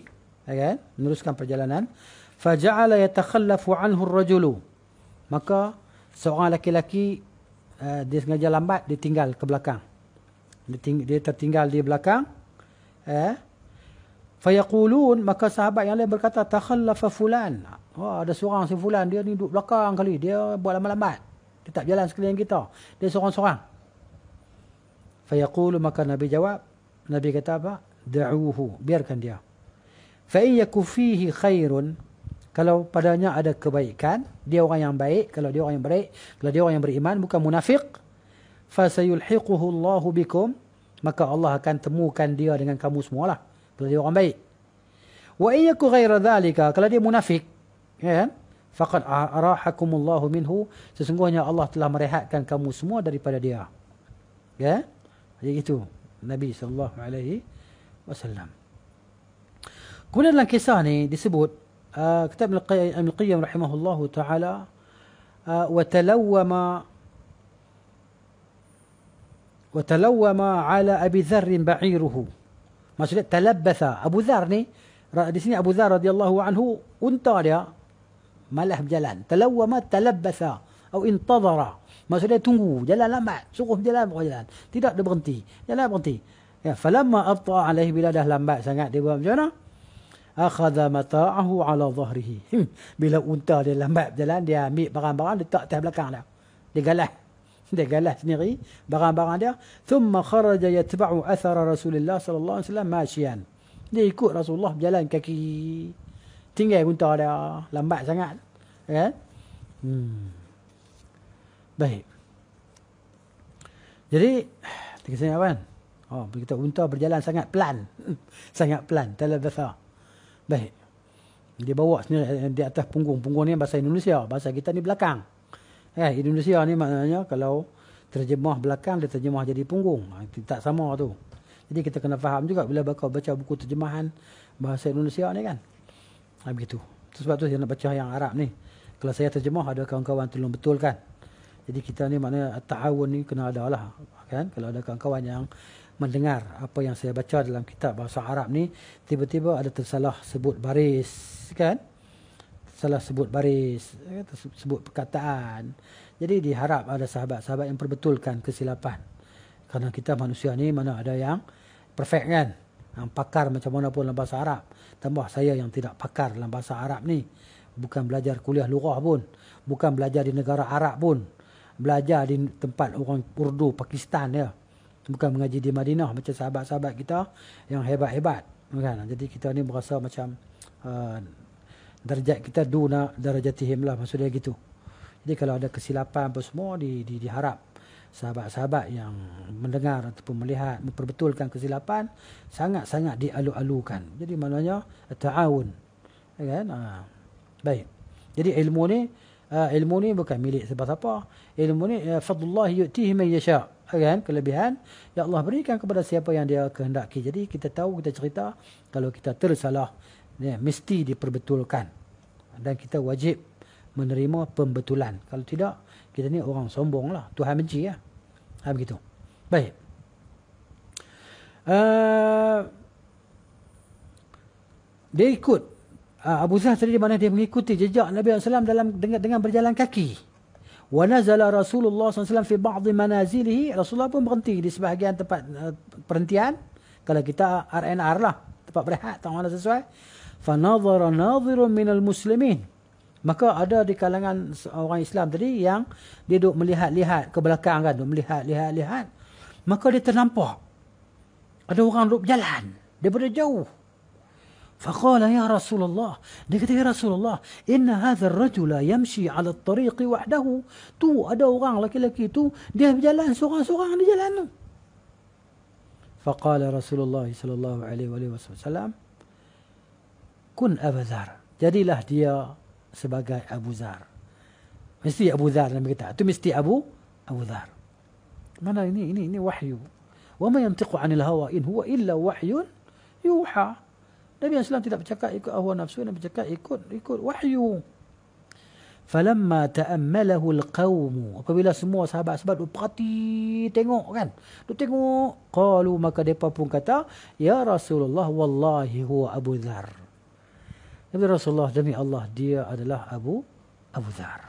ya kan? Meneruskan perjalanan. Faja'ala yatakhallafu anhu ar-rajulu. Maka seorang lelaki-lelaki eh, dia sengaja lambat, dia tinggal ke belakang dia tertinggal di belakang eh fayaqulun maka sahabat yang lain berkata takhallafa fulan oh ada seorang si fulan dia ni duduk belakang kali dia buat lambat-lambat dia tak jalan sekalian kita dia seorang-seorang fayaqulu maka nabi jawab nabi kata apa da'uhu biarkan dia fa yakufihi khairun kalau padanya ada kebaikan dia orang yang baik kalau dia orang yang baik kalau dia orang yang beriman bukan munafik fasayulhiquhu Allahu bikum maka Allah akan temukan dia dengan kamu semualah kalau dia orang baik wa in yakun ghayra dhalika kalau dia munafik ya kan? faqad arahakum Allahu minhu sesungguhnya Allah telah merehatkan kamu semua daripada dia ya jadi itu Nabi sallallahu alaihi wasallam Kemudian dalam kisah ni disebut uh, kitab Al-Qayyim rahimahullahu taala uh, wa talawwama وتلوم على أبي ذر بعيره maksudnya telabatha Abu Dhar ni di sini Abu Dhar radhiyallahu anhu unta dia malah berjalan telawama talabatha atau intadara maksudnya tunggu jalan lama suruh berjalan suruh berjalan tidak dia berhenti jalan berhenti ya falamma atta alaihi bila dah lambat sangat dia buat macam mana akhadha mata'ahu ala dhahrihi hmm. bila unta dia lambat berjalan dia ambil barang-barang letak atas belakang dia dia galah dia galah sendiri barang-barang dia thumma kharaja yatba'u athara Rasulullah sallallahu alaihi wasallam masyian dia ikut Rasulullah berjalan kaki tinggal unta dia lambat sangat kan ya? yeah? hmm. baik jadi oh, kita sini apa oh kita untuk berjalan sangat pelan [LAUGHS] sangat pelan talabatha baik dia bawa sendiri di atas punggung punggung ni bahasa Indonesia bahasa kita ni belakang Eh, Indonesia ni maknanya kalau terjemah belakang dia terjemah jadi punggung. Ha, tak sama tu. Jadi kita kena faham juga bila bakal baca buku terjemahan bahasa Indonesia ni kan. Ha, begitu. Sebab tu saya nak baca yang Arab ni. Kalau saya terjemah ada kawan-kawan tolong betulkan. Jadi kita ni maknanya ta'awun ni kena ada lah. Kan? Kalau ada kawan-kawan yang mendengar apa yang saya baca dalam kitab bahasa Arab ni. Tiba-tiba ada tersalah sebut baris. Kan? salah sebut baris, sebut perkataan. Jadi diharap ada sahabat-sahabat yang perbetulkan kesilapan. Karena kita manusia ni mana ada yang perfect kan? Yang pakar macam mana pun dalam bahasa Arab. Tambah saya yang tidak pakar dalam bahasa Arab ni. Bukan belajar kuliah lurah pun. Bukan belajar di negara Arab pun. Belajar di tempat orang Urdu, Pakistan ya. Bukan mengaji di Madinah macam sahabat-sahabat kita yang hebat-hebat. Kan? Jadi kita ni berasa macam uh, darjat kita duna darajatihim lah maksudnya gitu. Jadi kalau ada kesilapan apa semua di, di, diharap sahabat-sahabat yang mendengar ataupun melihat memperbetulkan kesilapan sangat-sangat dialu-alukan. Jadi maknanya ta'awun. Ya kan? Ha. Baik. Jadi ilmu ni uh, ilmu ni bukan milik sebab apa. Ilmu ni uh, ya, fadlullah yu'tihi man yasha' ya kan kelebihan ya Allah berikan kepada siapa yang dia kehendaki. Jadi kita tahu kita cerita kalau kita tersalah ya, mesti diperbetulkan dan kita wajib menerima pembetulan kalau tidak kita ni orang sombong lah Tuhan benci ya ha, begitu baik uh, dia ikut uh, Abu Zah tadi di mana dia mengikuti jejak Nabi SAW dalam, dengan, dengan berjalan kaki wa nazala Rasulullah SAW fi mana manazilihi Rasulullah pun berhenti di sebahagian tempat eh, perhentian kalau kita RNR lah tempat berehat tak mana sesuai fanadhara nadhirun minal muslimin maka ada di kalangan orang Islam tadi yang dia duk melihat-lihat ke belakang kan duk melihat-lihat-lihat maka dia ternampak ada orang duk berjalan daripada jauh faqala ya rasulullah dia kata ya rasulullah inna hadha ar-rajula yamshi 'ala at-tariq wahdahu tu ada orang lelaki-lelaki tu dia berjalan seorang-seorang dia jalan tu faqala rasulullah sallallahu alaihi wasallam kun Abu Zar. Jadilah dia sebagai Abu Zar. Mesti Abu Zar dalam kita. Tu mesti Abu Abu Zar. Mana ini ini ini wahyu. Wa ma yantiqu 'anil hawa in huwa illa wahyun yuha. Nabi Islam tidak bercakap ikut hawa nafsu, Nabi bercakap ikut ikut wahyu. Falamma ta'ammalahu alqaum. Apabila semua sahabat-sahabat duk perhati tengok kan. Duk tengok, qalu maka depa pun kata, ya Rasulullah wallahi huwa Abu Dzar. Nabi Rasulullah demi Allah dia adalah Abu Abu Dhar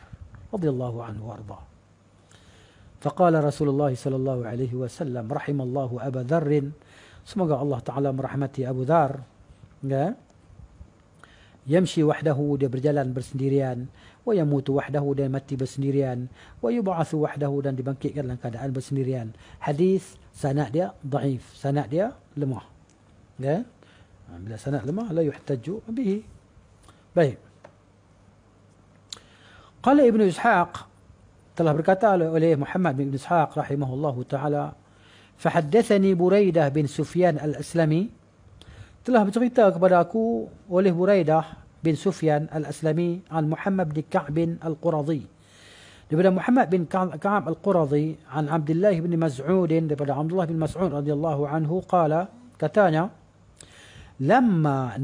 radhiyallahu anhu warda. Faqala Rasulullah sallallahu alaihi wasallam rahimallahu Abu Dhar semoga Allah taala merahmati Abu Dhar ya. Yamshi wahdahu dia berjalan bersendirian wa yamutu wahdahu dia mati bersendirian wa yub'athu wahdahu dan dibangkitkan dalam keadaan bersendirian. Hadis sanad dia dhaif, sanad dia lemah. Ya. Ha, bila sanad lemah la yuhtaju bihi Baik. Qala Ibnu Ishaq telah berkata oleh Muhammad bin Ibn Ishaq rahimahullahu taala Fahaddathani Buraidah bin Sufyan al-Aslami telah bercerita kepada aku oleh Buraidah bin Sufyan al-Aslami an Muhammad bin Ka'b al-Quradhi daripada Muhammad bin Ka'ab al-Quradhi an Abdullah bin Mas'ud daripada Abdullah bin Mas'ud radhiyallahu anhu qala katanya لما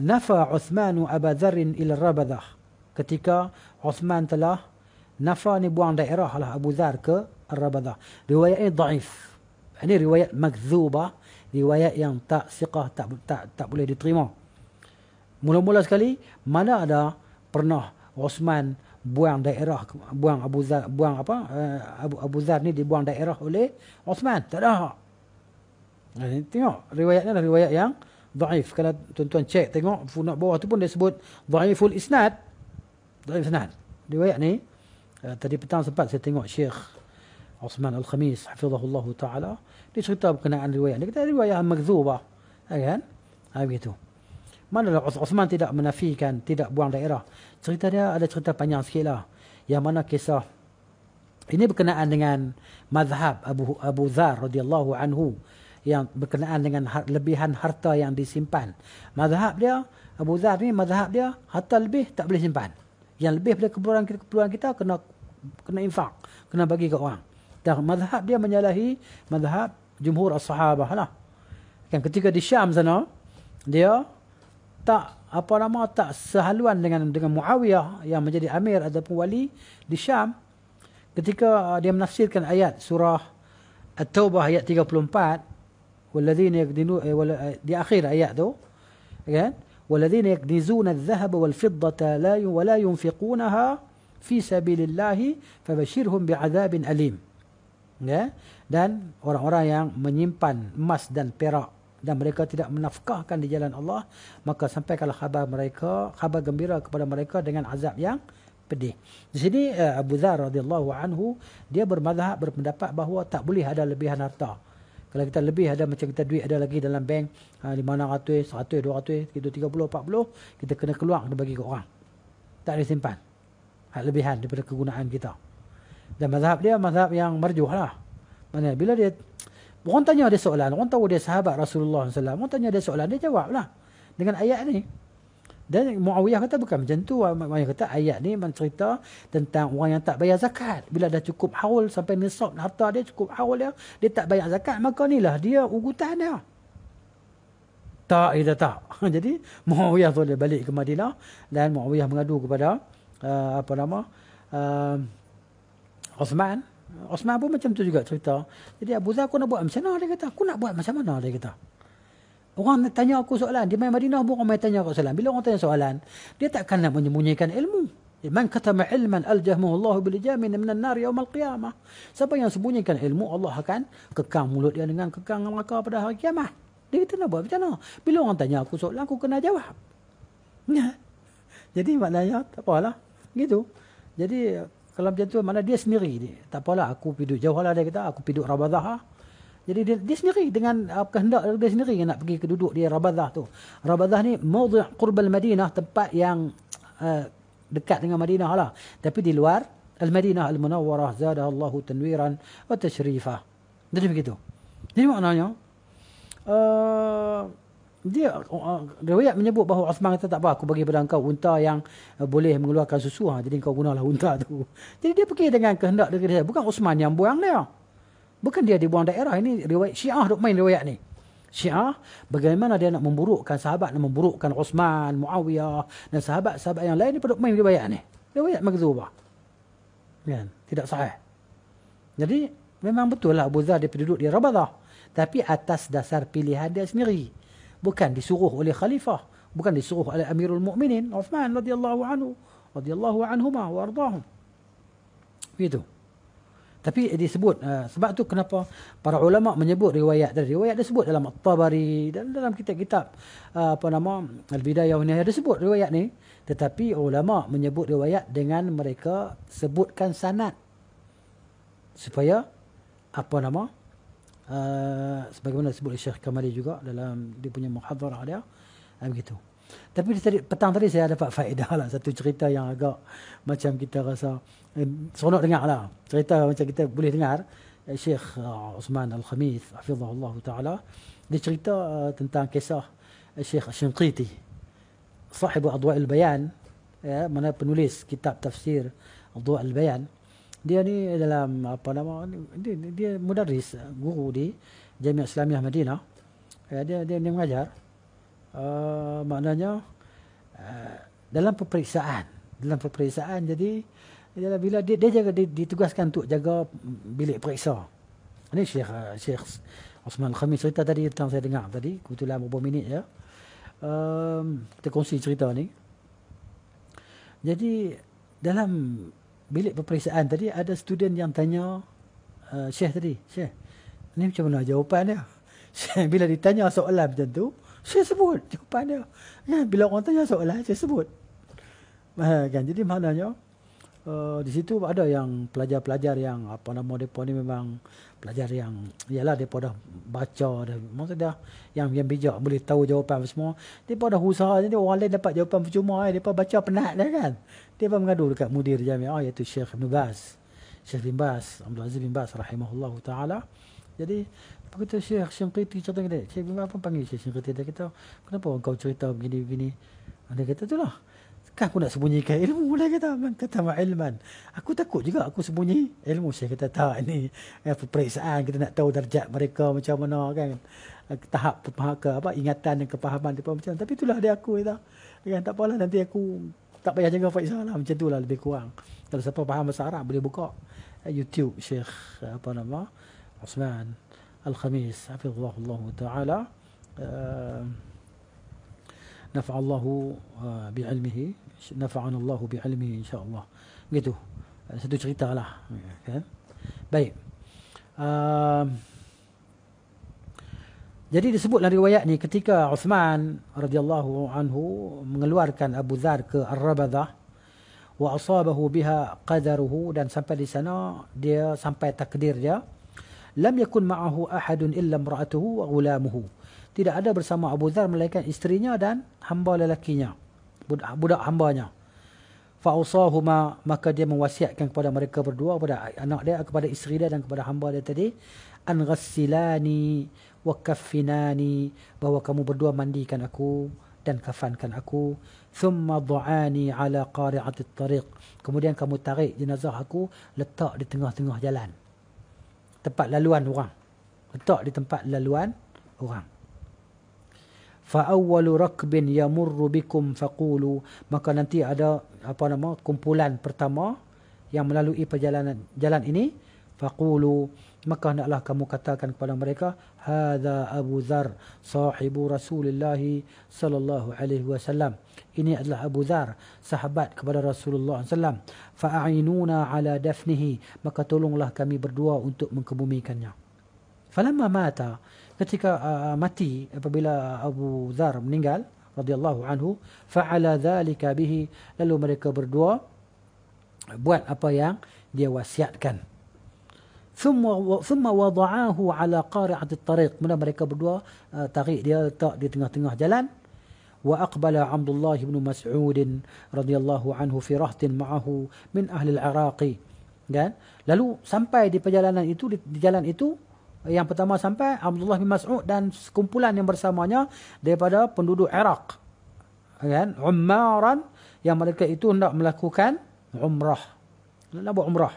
نفى عثمان أبا ذر إلى الربذخ كتيكا عثمان تلا نفى نبوان دائره على أبو ذر ك الربذخ رواية ضعيف يعني رواية مكذوبة رواية yang tak ثقة tak tak tak boleh diterima mula-mula sekali mana ada pernah Osman buang daerah buang Abu Zar buang apa eh, Abu Abu Zar ni dibuang daerah oleh Osman tak ada eh, tengok riwayatnya adalah riwayat yang dhaif. Kalau tuan-tuan cek tengok funak bawah tu pun dia sebut dhaiful isnad. Dhaif isnad. Riwayat ni uh, tadi petang sempat saya tengok Syekh Osman Al-Khamis hafizahullah taala dia cerita berkenaan riwayat. Dia kata riwayat makdzubah. Eh, kan? Ha begitu. Manalah Osman tidak menafikan, tidak buang daerah. Cerita dia ada cerita panjang sikit lah. Yang mana kisah ini berkenaan dengan mazhab Abu Abu Dhar radhiyallahu anhu yang berkenaan dengan har- lebihan harta yang disimpan. Mazhab dia, Abu Zar ni mazhab dia, harta lebih tak boleh simpan. Yang lebih pada keperluan kita, keperluan kita kena kena infak, kena bagi ke orang. Dan mazhab dia menyalahi mazhab jumhur as-sahabah lah. Kan ketika di Syam sana, dia tak apa nama tak sehaluan dengan dengan Muawiyah yang menjadi amir ataupun wali di Syam ketika uh, dia menafsirkan ayat surah At-Taubah ayat والذين يكنزون دي اخيره ايادو كان والذين يكنزون الذهب والفضه لا ولا ينفقونها في سبيل الله فبشرهم بعذاب اليم dan orang-orang yang menyimpan emas dan perak dan mereka tidak menafkahkan di jalan Allah maka sampaikanlah khabar mereka khabar gembira kepada mereka dengan azab yang pedih di sini eh, Abu Dzar radhiyallahu anhu dia bermazhab berpendapat bahawa tak boleh ada lebihan harta kalau kita lebih ada macam kita duit ada lagi dalam bank ha, 500, 100, 200, 30, 40 Kita kena keluar, kena bagi ke orang Tak boleh simpan Hak lebihan daripada kegunaan kita Dan mazhab dia mazhab yang merjuh lah Mana, Bila dia Orang tanya dia soalan, orang tahu dia sahabat Rasulullah SAW Orang tanya dia soalan, dia jawab lah Dengan ayat ni dan Muawiyah kata bukan macam tu. Muawiyah kata ayat ni cerita tentang orang yang tak bayar zakat. Bila dah cukup haul sampai nisab harta dia cukup haul dia. Dia tak bayar zakat maka ni lah dia ugutan dia. Tak, dia tak. [LAUGHS] Jadi Muawiyah boleh balik ke Madinah. Dan Muawiyah mengadu kepada uh, apa nama uh, Osman. Osman pun macam tu juga cerita. Jadi Abu Zah aku nak buat macam mana dia kata. Aku nak buat macam mana dia kata. Orang tanya aku soalan. dia Di Madinah pun orang main tanya aku soalan. Bila orang tanya soalan, dia takkan nak menyembunyikan ilmu. Man katama ilman aljahmuhullahu bilijamin minan nar yawmal qiyamah. Siapa yang sembunyikan ilmu, Allah akan kekang mulut dia dengan kekang neraka pada hari kiamat. Dia kata nak buat macam mana? Bila orang tanya aku soalan, aku kena jawab. [LAUGHS] Jadi maknanya tak apalah. Gitu. Jadi kalau macam tu, maknanya dia sendiri. Tak apalah, aku piduk jauh lah dia kata. Aku piduk rabadah lah. Jadi dia, dia sendiri dengan uh, kehendak dia sendiri yang nak pergi ke duduk di Rabadah tu. Rabadah ni mawdu' qurbal Madinah, tempat yang uh, dekat dengan Madinah lah. Tapi di luar, Al-Madinah Al-Munawwarah Allahu tanwiran wa tashrifah. Jadi begitu. Jadi maknanya, uh, dia uh, riwayat menyebut bahawa Uthman kata tak apa aku bagi pada kau unta yang uh, boleh mengeluarkan susu ha. jadi kau gunalah unta tu jadi dia pergi dengan kehendak dia bukan Uthman yang buang dia Bukan dia dibuang daerah. Ini riwayat syiah duk main riwayat ni. Syiah, bagaimana dia nak memburukkan sahabat, nak memburukkan Osman, Muawiyah dan sahabat-sahabat yang lain. Dia duk main riwayat ni. Riwayat magzubah. Kan? Tidak sahih. Jadi, memang betul lah Abu Zah dia duduk di Rabadah. Tapi atas dasar pilihan dia sendiri. Bukan disuruh oleh khalifah. Bukan disuruh oleh Amirul Mukminin Uthman radhiyallahu anhu radhiyallahu anhuma wa ardahum. Begitu. Tapi disebut uh, sebab tu kenapa para ulama menyebut riwayat dari riwayat dia sebut dalam At-Tabari dan dalam kitab-kitab uh, apa nama Al-Bidayah wa Nihayah disebut riwayat ni tetapi ulama menyebut riwayat dengan mereka sebutkan sanad supaya apa nama uh, sebagaimana sebut oleh Syekh Kamali juga dalam dia punya muhadharah dia begitu. Um, tapi tadi, petang tadi saya dapat faedah lah satu cerita yang agak macam kita rasa eh, seronok dengar lah. Cerita macam kita boleh dengar. Eh, Syekh uh, eh, Osman Al-Khamis, Hafizullah Ta'ala. Dia cerita uh, tentang kisah eh, Syekh Ashinqiti. Sahibu Adwa'il Bayan. Ya, mana penulis kitab tafsir Adwa'il Bayan. Dia ni dalam apa nama dia, dia mudaris guru di Jami' Islamiah Madinah. Ya, dia dia ni mengajar. Eh, maknanya uh, dalam peperiksaan dalam peperiksaan jadi ialah bila dia dia jaga ditugaskan untuk jaga bilik periksa ni Syekh uh, Syekh Osman Khamis cerita tadi tentang saya dengar tadi kebetulan beberapa minit ya um, kita kongsi cerita ni jadi dalam bilik peperiksaan tadi ada student yang tanya uh, Syekh tadi Syekh ni macam mana jawapan dia Syekh [LAUGHS] bila ditanya soalan macam tu saya sebut jawapan dia. Ya, bila orang tanya soalan, saya sebut. Ha, kan? Jadi maknanya, uh, di situ ada yang pelajar-pelajar yang apa nama mereka ni memang pelajar yang ialah mereka dah baca, dah, maksudnya dah yang, yang bijak boleh tahu jawapan semua. Mereka dah usaha, jadi orang lain dapat jawapan percuma, eh. mereka baca penat dah kan. Mereka mengadu dekat mudir jamiah, oh, iaitu Syekh Ibn Bas. Syekh Ibn Bas, Abdul Aziz Ibn Bas, rahimahullah ta'ala. Jadi begitu Syekh Syamqiti cerita kita, Syekh Bima pun panggil Syekh Syamqiti dia kata, kenapa kau cerita begini-begini? Ah, dia kata, tu lah. Kan aku nak sembunyikan ilmu lah kata Man kata Man Ilman. Aku takut juga aku sembunyi ilmu. Saya kata tak ini. apa eh, periksaan kita nak tahu darjat mereka macam mana kan. Eh, tahap ke, apa ingatan dan kepahaman depa macam Tapi itulah dia aku kata. Kan tak apalah nanti aku tak payah jaga Faizal lah. Macam itulah lebih kurang. Kalau siapa faham bahasa Arab boleh buka eh, YouTube Syekh apa nama. عثمان الخميس حفظه الله تعالى نفع الله بعلمه نفعنا الله بعلمه ان شاء الله gitu ada satu cerita lah kan baik jadi disebutlah riwayat ni ketika Uthman radhiyallahu anhu mengeluarkan Abu Dhar ke Ar-Rabadah wa asabahu biha qadaruhu dan sampai di sana dia sampai takdir dia lam yakun ma'ahu ahadun illa imra'atuhu wa ghulamuhu. Tidak ada bersama Abu Dzar melainkan isterinya dan hamba lelakinya. Budak, budak hambanya. Fa usahuma maka dia mewasiatkan kepada mereka berdua kepada anak dia kepada isteri dia dan kepada hamba dia tadi an ghassilani wa kaffinani bahawa kamu berdua mandikan aku dan kafankan aku thumma du'ani ala qari'ati tariq kemudian kamu tarik jenazah aku letak di tengah-tengah jalan tempat laluan orang. Letak di tempat laluan orang. Fa awwalu rakbin yamurru bikum faqulu maka nanti ada apa nama kumpulan pertama yang melalui perjalanan jalan ini faqulu maka hendaklah kamu katakan kepada mereka hadza Abu Dzar sahibu Rasulullah sallallahu alaihi wasallam ini adalah Abu Dzar sahabat kepada Rasulullah sallam fa'inuna ala dafnihi maka tolonglah kami berdua untuk mengkebumikannya falamma mata ketika uh, mati apabila Abu Dzar meninggal radhiyallahu anhu fa'ala dzalika bihi lalu mereka berdua buat apa yang dia wasiatkan ثم ثم وضعاه على قارعة الطريق من أمريكا بدوا تغيء دي تق دي تنه تنه جلان وأقبل عبد الله بن مسعود رضي الله عنه في رهط معه من أهل العراق dan lalu sampai di perjalanan itu di, di jalan itu yang pertama sampai Abdullah bin Mas'ud dan kumpulan yang bersamanya daripada penduduk Iraq kan umaran yang mereka itu hendak melakukan umrah nak buat umrah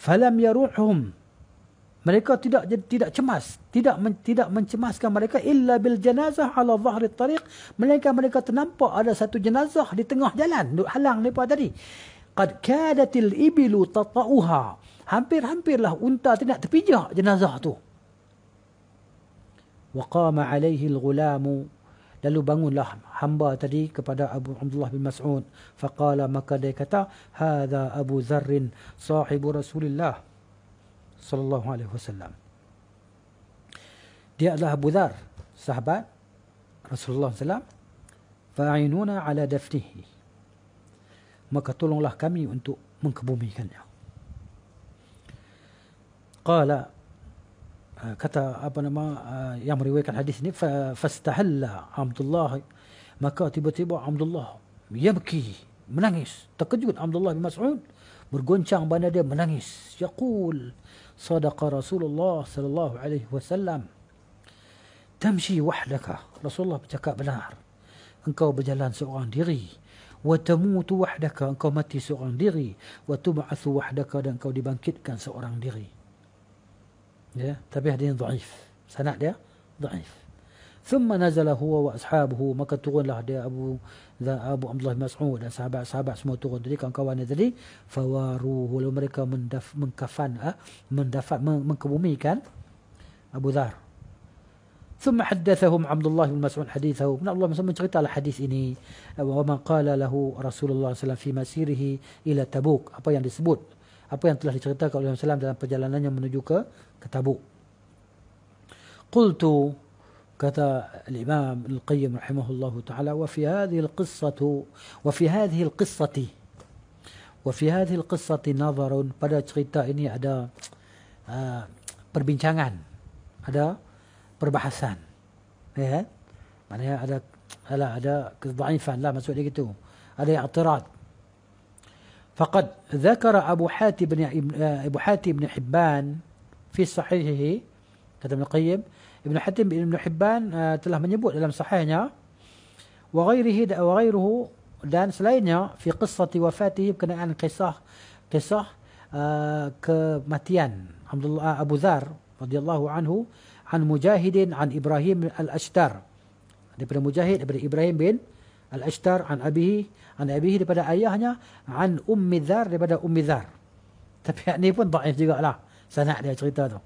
falam yaruhum mereka tidak tidak cemas tidak men, tidak mencemaskan mereka illa bil janazah ala zahri tariq mereka mereka ternampak ada satu jenazah di tengah jalan duk halang depa tadi qad kadatil ibilu tatauha hampir-hampirlah unta tu nak terpijak jenazah tu wa qama alaihi al-ghulam lalu bangunlah hamba tadi kepada Abu Abdullah bin Mas'ud. Faqala maka dia kata, "Hadza Abu Zarr, sahibu Rasulullah sallallahu alaihi wasallam." Dia adalah Abu Dhar, sahabat Rasulullah sallam. Fa'inuna ala daftihi. Maka tolonglah kami untuk mengkebumikannya. Qala ah, kata apa nama ah, yang meriwayatkan hadis ini fastahalla Abdullah Maka tiba-tiba Abdullah yabki, menangis. Terkejut Abdullah bin Mas'ud bergoncang badan dia menangis. Yaqul sadaqa Rasulullah sallallahu alaihi wasallam. Tamshi wahdaka. Rasulullah bercakap benar. Engkau berjalan seorang diri. Wa tamutu wahdaka. Engkau mati seorang diri. Wa tub'athu wahdaka dan engkau dibangkitkan seorang diri. Ya, tapi hadis dhaif. Sanad dia dhaif. ثم نزل هو واصحابه مكة تغنلها دي ابو ذا ابو عبد الله مسعود سابع سابع سمو تغن دي كان كوان دي فواروه لو مريكا من دف من كفان من دفع من كبومي كان ابو ذار ثم حدثهم عبد الله بن مسعود حديثه من الله مسمى شغلت على حديث اني وما قال له رسول الله صلى الله عليه وسلم في مسيره الى تبوك apa yang disebut apa yang telah diceritakan oleh Rasulullah dalam perjalanannya menuju ke ke Tabuk قلت كتب الإمام القيم رحمه الله تعالى وفي هذه القصة وفي هذه القصة وفي هذه القصة نظر pada cerita ini ada uh, perbincangan ada perbahasan ya kan? maknanya ada ala ada kezaifan lah maksudnya gitu ada i'tirad فقد ذكر أبو حاتم بن أبو حاتم بن حبان في صحيحه كتب القيم Ibn Hatim bin Ibn Hibban uh, telah menyebut dalam sahihnya wa ghairihi wa ghairuhu dan selainnya fi qissati wafatihi berkenaan kisah kisah uh, kematian Abdullah uh, Abu Dzar radhiyallahu anhu an Mujahidin an Ibrahim al-Ashtar daripada Mujahid daripada Ibrahim bin al-Ashtar an abihi an abihi daripada ayahnya an ummi Dzar daripada ummi Dzar tapi yang ni pun daif jugaklah sanad dia cerita tu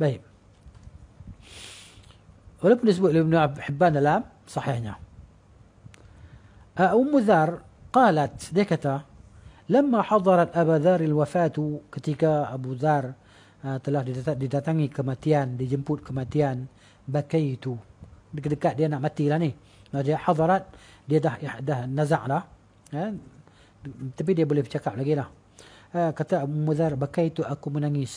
baik Walaupun disebut oleh Ibn Hibban dalam sahihnya. Ah, Ummu Dhar qalat dia kata, "Lamma hadarat Abu Dhar al-wafatu ketika Abu Dhar ah, telah didatangi kematian, dijemput kematian, bakaitu." Dekat-dekat dia nak matilah ni. Dia hadarat, dia dah ya, dah nazak lah. Ya? Tapi dia boleh bercakap lagi lah. Ah, kata Abu Dhar, "Bakaitu aku menangis."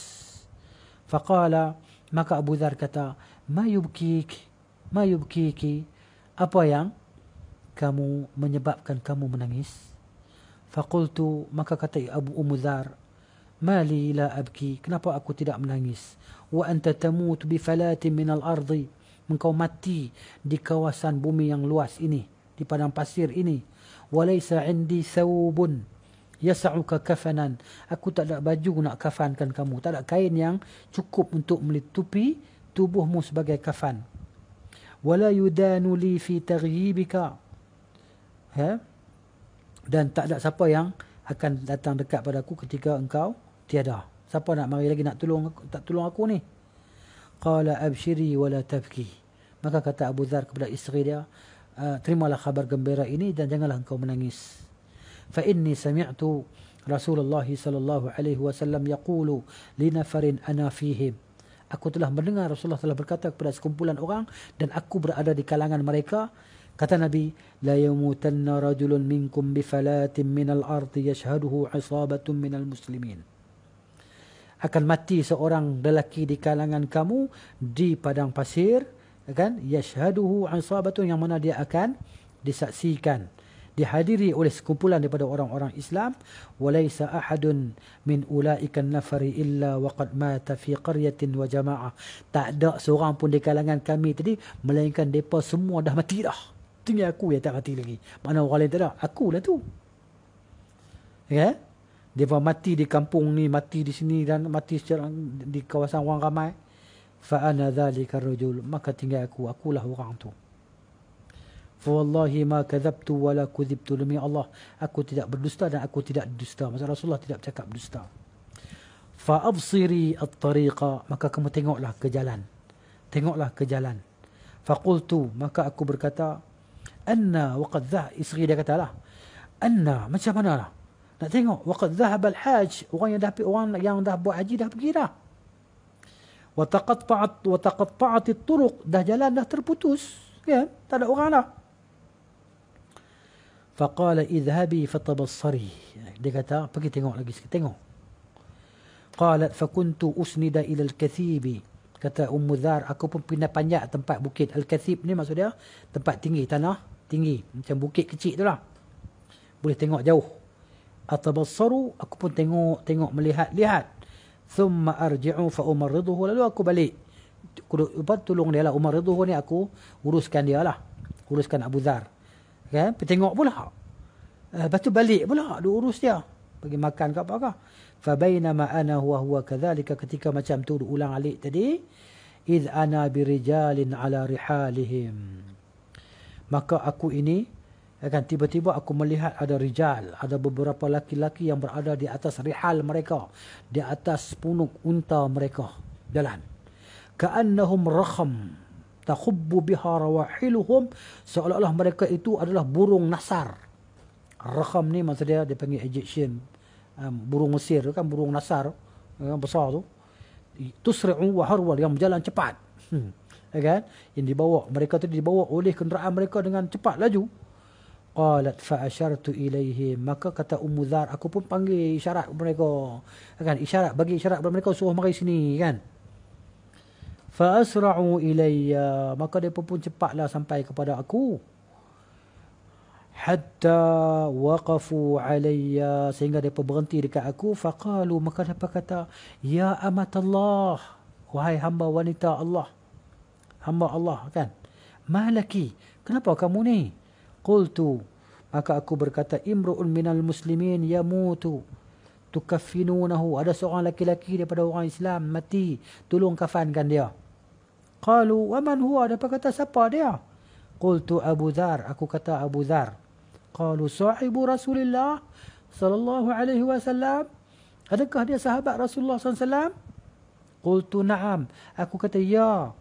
Faqala, maka Abu Dhar kata, ma yubkik apa yang kamu menyebabkan kamu menangis Fakultu maka kata Abu Umudzar mali la abki kenapa aku tidak menangis wa anta tamut bi falatin ardi engkau mati di kawasan bumi yang luas ini di padang pasir ini walaisa indi saubun yas'uka kafanan aku tak ada baju nak kafankan kamu tak ada kain yang cukup untuk melitupi tubuhmu sebagai kafan wala yudanu li fi taghyibika ya ha? dan tak ada siapa yang akan datang dekat padaku ketika engkau tiada siapa nak mari lagi nak tolong aku tak tolong aku ni qala abshiri wala tabki maka kata Abu Dzar kepada isteri dia ah, terimalah khabar gembira ini dan janganlah engkau menangis fa inni sami'tu Rasulullah sallallahu alaihi wasallam yaqulu li nafarin ana fihim aku telah mendengar Rasulullah telah berkata kepada sekumpulan orang dan aku berada di kalangan mereka kata nabi la yamutanna rajulun minkum bi falatin min al-ard yashhaduhu 'isabatu min al-muslimin akan mati seorang lelaki di kalangan kamu di padang pasir kan yashhaduhu 'isabatu yang mana dia akan disaksikan dihadiri oleh sekumpulan daripada orang-orang Islam walaisa ahadun min ulaikan nafari illa waqad mata fi qaryatin wa jama'ah tak ada seorang pun di kalangan kami tadi melainkan depa semua dah mati dah tinggal aku yang tak mati lagi mana orang lain tak ada aku lah tu ya okay? depa mati di kampung ni mati di sini dan mati secara di kawasan orang ramai fa ana zalika rajul maka tinggal aku akulah orang tu Fawallahi ma kadhabtu wala kudhibtu Demi Allah Aku tidak berdusta dan aku tidak dusta Maksud Rasulullah tidak bercakap dusta Fa'absiri at-tariqa Maka kamu tengoklah ke jalan Tengoklah ke jalan Fa'qultu Maka aku berkata Anna waqad dha Isri dia kata lah Anna Macam mana lah Nak tengok Waqad dhahab al-hajj Orang yang dah orang yang dah buat haji dah pergi dah Wa taqatta'at Wa taqatta'at Turuq Dah jalan dah terputus Ya, tak ada orang lah faqala idhhabi fatabassari dia kata pergi tengok lagi sikit tengok qalat fakuntu usnida ila al-kathib kata ummu dhar aku pun pindah panjat tempat bukit al-kathib ni maksud dia tempat tinggi tanah tinggi macam bukit kecil tu lah boleh tengok jauh atabassaru aku pun tengok tengok melihat lihat thumma arji'u fa umarriduhu lalu aku balik Kudu, tolong dia lah Umar Riduhu ni aku uruskan dia lah uruskan Abu Dhar kan pergi tengok pula uh, lepas tu balik pula duk urus dia pergi makan ke apa ke fa bainama ana huwa huwa kadzalika ketika macam tu ulang alik tadi id ana birijalin ala rihalihim maka aku ini eh, kan tiba-tiba aku melihat ada rijal ada beberapa laki-laki yang berada di atas rihal mereka di atas punuk unta mereka jalan ka'annahum rakham takhubbu biha rawahiluhum seolah-olah mereka itu adalah burung nasar. Raham ni maksud dia dipanggil Egyptian um, burung Mesir kan burung nasar eh, yang besar tu. Tusri'u wa harwal yang berjalan cepat. Hmm. Ya kan? Yang dibawa mereka tu dibawa oleh kenderaan mereka dengan cepat laju. Qalat fa asyartu ilaihi maka kata Ummu Dzar aku pun panggil isyarat mereka. Ya kan isyarat bagi isyarat kepada mereka suruh mari sini kan fa'asra'u ilayya maka depa pun cepatlah sampai kepada aku hatta waqafu alayya sehingga depa berhenti dekat aku faqalu maka depa kata ya amatallah wahai hamba wanita Allah hamba Allah kan malaki kenapa kamu ni qultu maka aku berkata imru'un minal muslimin yamutu tukaffinunahu ada seorang lelaki-lelaki daripada orang Islam mati tolong kafankan dia Qalu waman huwa depa kata siapa dia? Qultu Abu Dzar, aku kata Abu Dzar. Qalu sahibu Rasulillah sallallahu alaihi wasallam. Adakah dia sahabat Rasulullah sallallahu Qultu na'am, aku kata ya.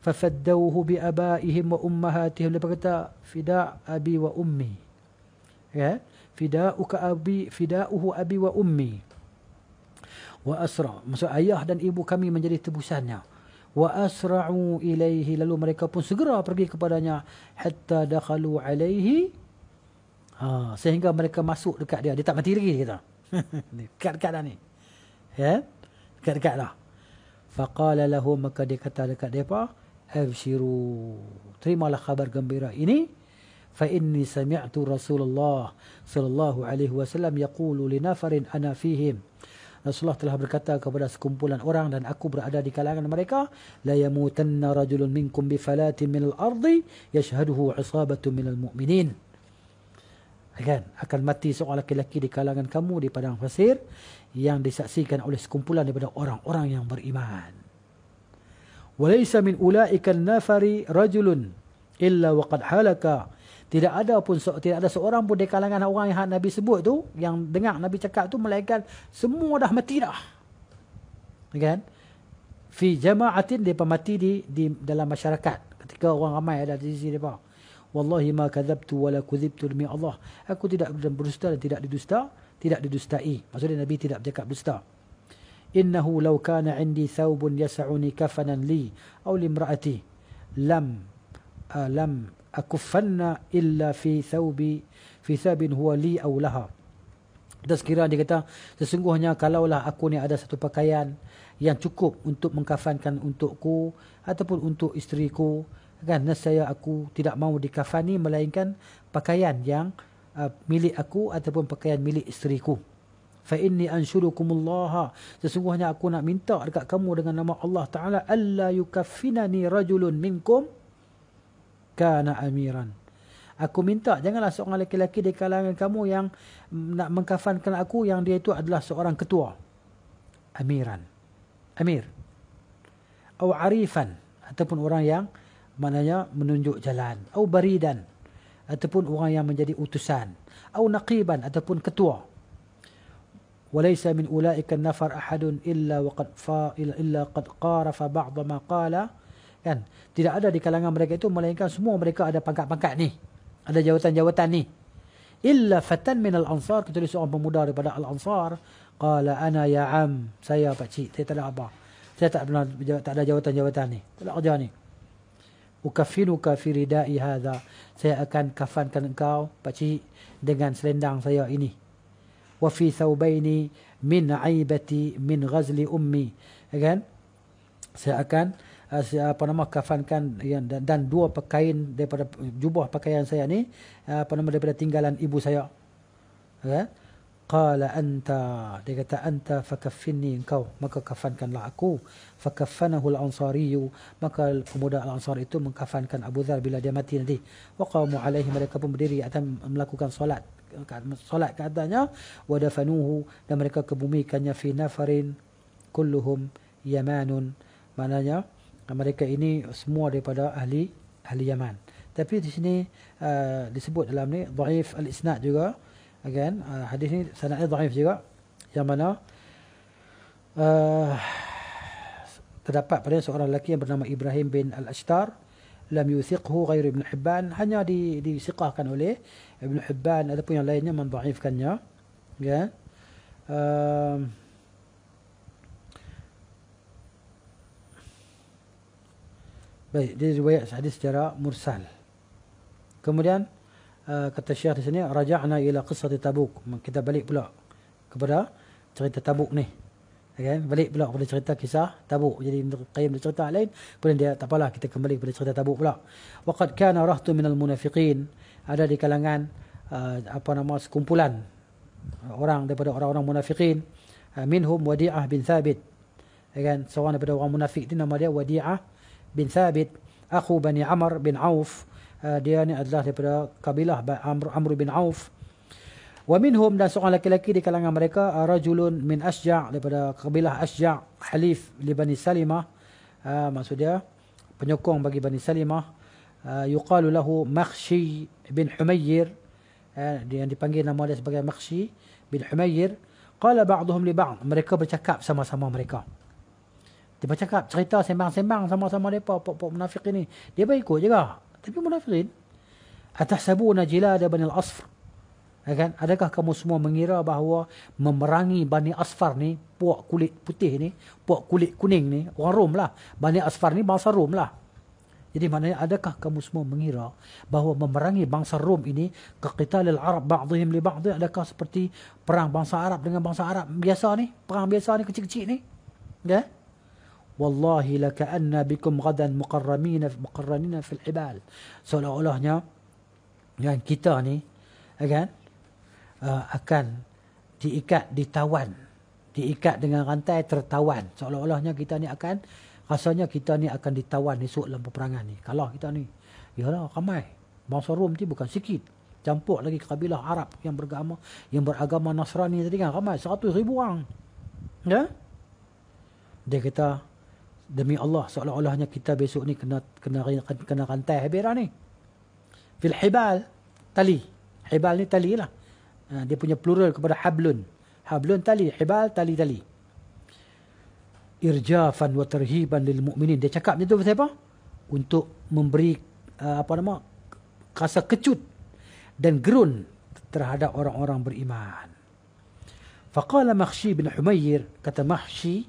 Fafaddawhu bi abaihim wa ummahatihim. Depa kata fida abi wa ummi. Ya. Yeah? Fida'uka abi, fida'uhu abi wa ummi. Wa asra. Maksud ayah dan ibu kami menjadi tebusannya wa asra'u ilaihi lalu mereka pun segera pergi kepadanya hatta dakhalu alaihi ha sehingga mereka masuk dekat dia dia tak mati lagi kata [LAUGHS] dekat-dekat dah ni ya yeah? dekat-dekat dah faqala lahu maka dia kata dekat depa afshiru terimalah khabar gembira ini fa inni sami'tu rasulullah sallallahu alaihi wasallam yaqulu li nafarin ana fihim Rasulullah telah berkata kepada sekumpulan orang dan aku berada di kalangan mereka la yamutanna rajulun minkum bi falatin min al-ardi yashhaduhu 'isabatu min al-mu'minin Akan akan mati seorang lelaki di kalangan kamu di padang pasir yang disaksikan oleh sekumpulan daripada orang-orang yang beriman. Walaysa min ulaika an-nafari rajulun illa waqad halaka tidak ada pun tidak ada seorang pun di kalangan orang yang Nabi sebut tu yang dengar Nabi cakap tu melainkan semua dah mati dah. Ya kan? Fi jama'atin depa mati di, di dalam masyarakat ketika orang ramai ada di sisi depa. Wallahi ma kadzabtu wala kudzibtu demi Allah. Aku tidak berdusta dan tidak didusta, tidak didustai. Maksudnya Nabi tidak bercakap dusta. Innahu law kana 'indi thawbun yas'uni kafanan li aw limra'ati lam uh, lam akufanna illa fi thawbi fi thabin huwa li aw laha tazkira dia kata sesungguhnya kalaulah aku ni ada satu pakaian yang cukup untuk mengkafankan untukku ataupun untuk isteriku kan nescaya aku tidak mahu dikafani melainkan pakaian yang uh, milik aku ataupun pakaian milik isteriku fa inni ansyurukumullah sesungguhnya aku nak minta dekat kamu dengan nama Allah taala alla yukaffinani rajulun minkum kana amiran. Aku minta janganlah seorang lelaki-lelaki di kalangan kamu yang nak mengkafankan aku yang dia itu adalah seorang ketua. Amiran. Amir. Atau arifan ataupun orang yang maknanya menunjuk jalan. Atau baridan ataupun orang yang menjadi utusan. Atau naqiban ataupun ketua. وليس من أولئك النفر أحد إلا وقد فا إلا قد قارف بعض ما قاله kan tidak ada di kalangan mereka itu melainkan semua mereka ada pangkat-pangkat ni ada jawatan-jawatan ni illa fatan min al-ansar kata seorang pemuda daripada al-ansar qala ana ya am saya pak cik saya tak ada apa saya tak pernah tak ada jawatan-jawatan ni tak ada kerja ni ukafinuka fi ridai hadha saya akan kafankan engkau pak cik dengan selendang saya ini wa fi thawbaini min aibati min ghazli ummi kan saya akan Eh, apa nama kafankan yang dan, dua pakaian daripada jubah pakaian saya ni eh, apa nama daripada tinggalan ibu saya ya qala anta dia kata anta fakaffinni engkau maka kafankanlah aku fakaffanahu al-ansari maka pemuda al-ansar itu mengkafankan Abu Dzar bila dia mati nanti wa qamu alaihi mereka pun berdiri atau melakukan solat solat katanya wa dafanuhu dan mereka kebumikannya fi nafarin kulluhum yamanun maknanya mereka ini semua daripada ahli ahli Yaman. Tapi di sini uh, disebut dalam ni dhaif al-isnad juga. Again, uh, hadis ni sanadnya dhaif juga. Yang mana uh, terdapat pada seorang lelaki yang bernama Ibrahim bin Al-Ashtar lam yuthiqhu ghair Ibn Hibban hanya di di disiqahkan oleh Ibn Hibban ataupun yang lainnya mendhaifkannya. Ya. Okay. Uh, Baik, dia riwayat hadis secara mursal. Kemudian uh, kata Syekh di sini raja'na ila qissati Tabuk. Hmm, kita balik pula kepada cerita Tabuk ni. Kan? Balik pula kepada cerita kisah Tabuk. Jadi qayyim dia cerita lain, kemudian dia tak apalah kita kembali kepada cerita Tabuk pula. Waqad kana rahtu minal munafiqin ada di kalangan uh, apa nama sekumpulan orang daripada orang-orang munafiqin uh, minhum Wadi'ah bin Thabit. Kan? Seorang daripada orang munafik ni nama dia Wadi'ah bin Thabit, aku bani Amr bin Auf. Eh, dia ni adalah daripada kabilah Amr, Amr bin Auf. Wa minhum dan seorang lelaki di kalangan mereka eh, rajulun min Asja' daripada kabilah Asja' halif li Bani Salimah. Eh, maksud dia penyokong bagi Bani Salimah. yuqalu lahu Makhshi bin Humayr. dia yang dipanggil nama dia sebagai Makhshi bin Humayr. Qala ba'dhum li ba'd. Mereka bercakap sama-sama mereka. Dia bercakap cerita sembang-sembang sama-sama mereka, pok-pok munafik ini. Dia baik ikut juga. Tapi munafikin. Atas sabu najila ada bani al-asfar. Ya kan? Adakah kamu semua mengira bahawa memerangi bani asfar ni, puak kulit putih ni, puak kulit kuning ni, orang Rom lah. Bani asfar ni bangsa Rom lah. Jadi maknanya adakah kamu semua mengira bahawa memerangi bangsa Rom ini ke qital al-Arab ba'dihim li ba'dih adakah seperti perang bangsa Arab dengan bangsa Arab biasa ni? Perang biasa ni kecil-kecil ni? Ya? Okay? wallahi laka'anna bikum ghadan muqarramin muqarranin fil ibal seolah-olahnya yang kita ni akan uh, akan diikat ditawan diikat dengan rantai tertawan seolah-olahnya kita ni akan rasanya kita ni akan ditawan esok dalam peperangan ni kalau kita ni yalah ramai bangsa Rom ni bukan sikit campur lagi kabilah Arab yang beragama yang beragama Nasrani tadi kan ramai 100 ribu orang ya dia kata demi Allah seolah-olahnya kita besok ni kena kena kena rantai habira ni. Fil hibal tali. Hibal ni tali lah. Ha, dia punya plural kepada hablun. Hablun tali, hibal tali tali. Irjafan wa tarhiban lil mu'minin. Dia cakap macam tu pasal apa? Untuk memberi eh, apa nama? Rasa kecut dan gerun terhadap orang-orang beriman. Faqala Makhshi bin Humayr, kata Makhshi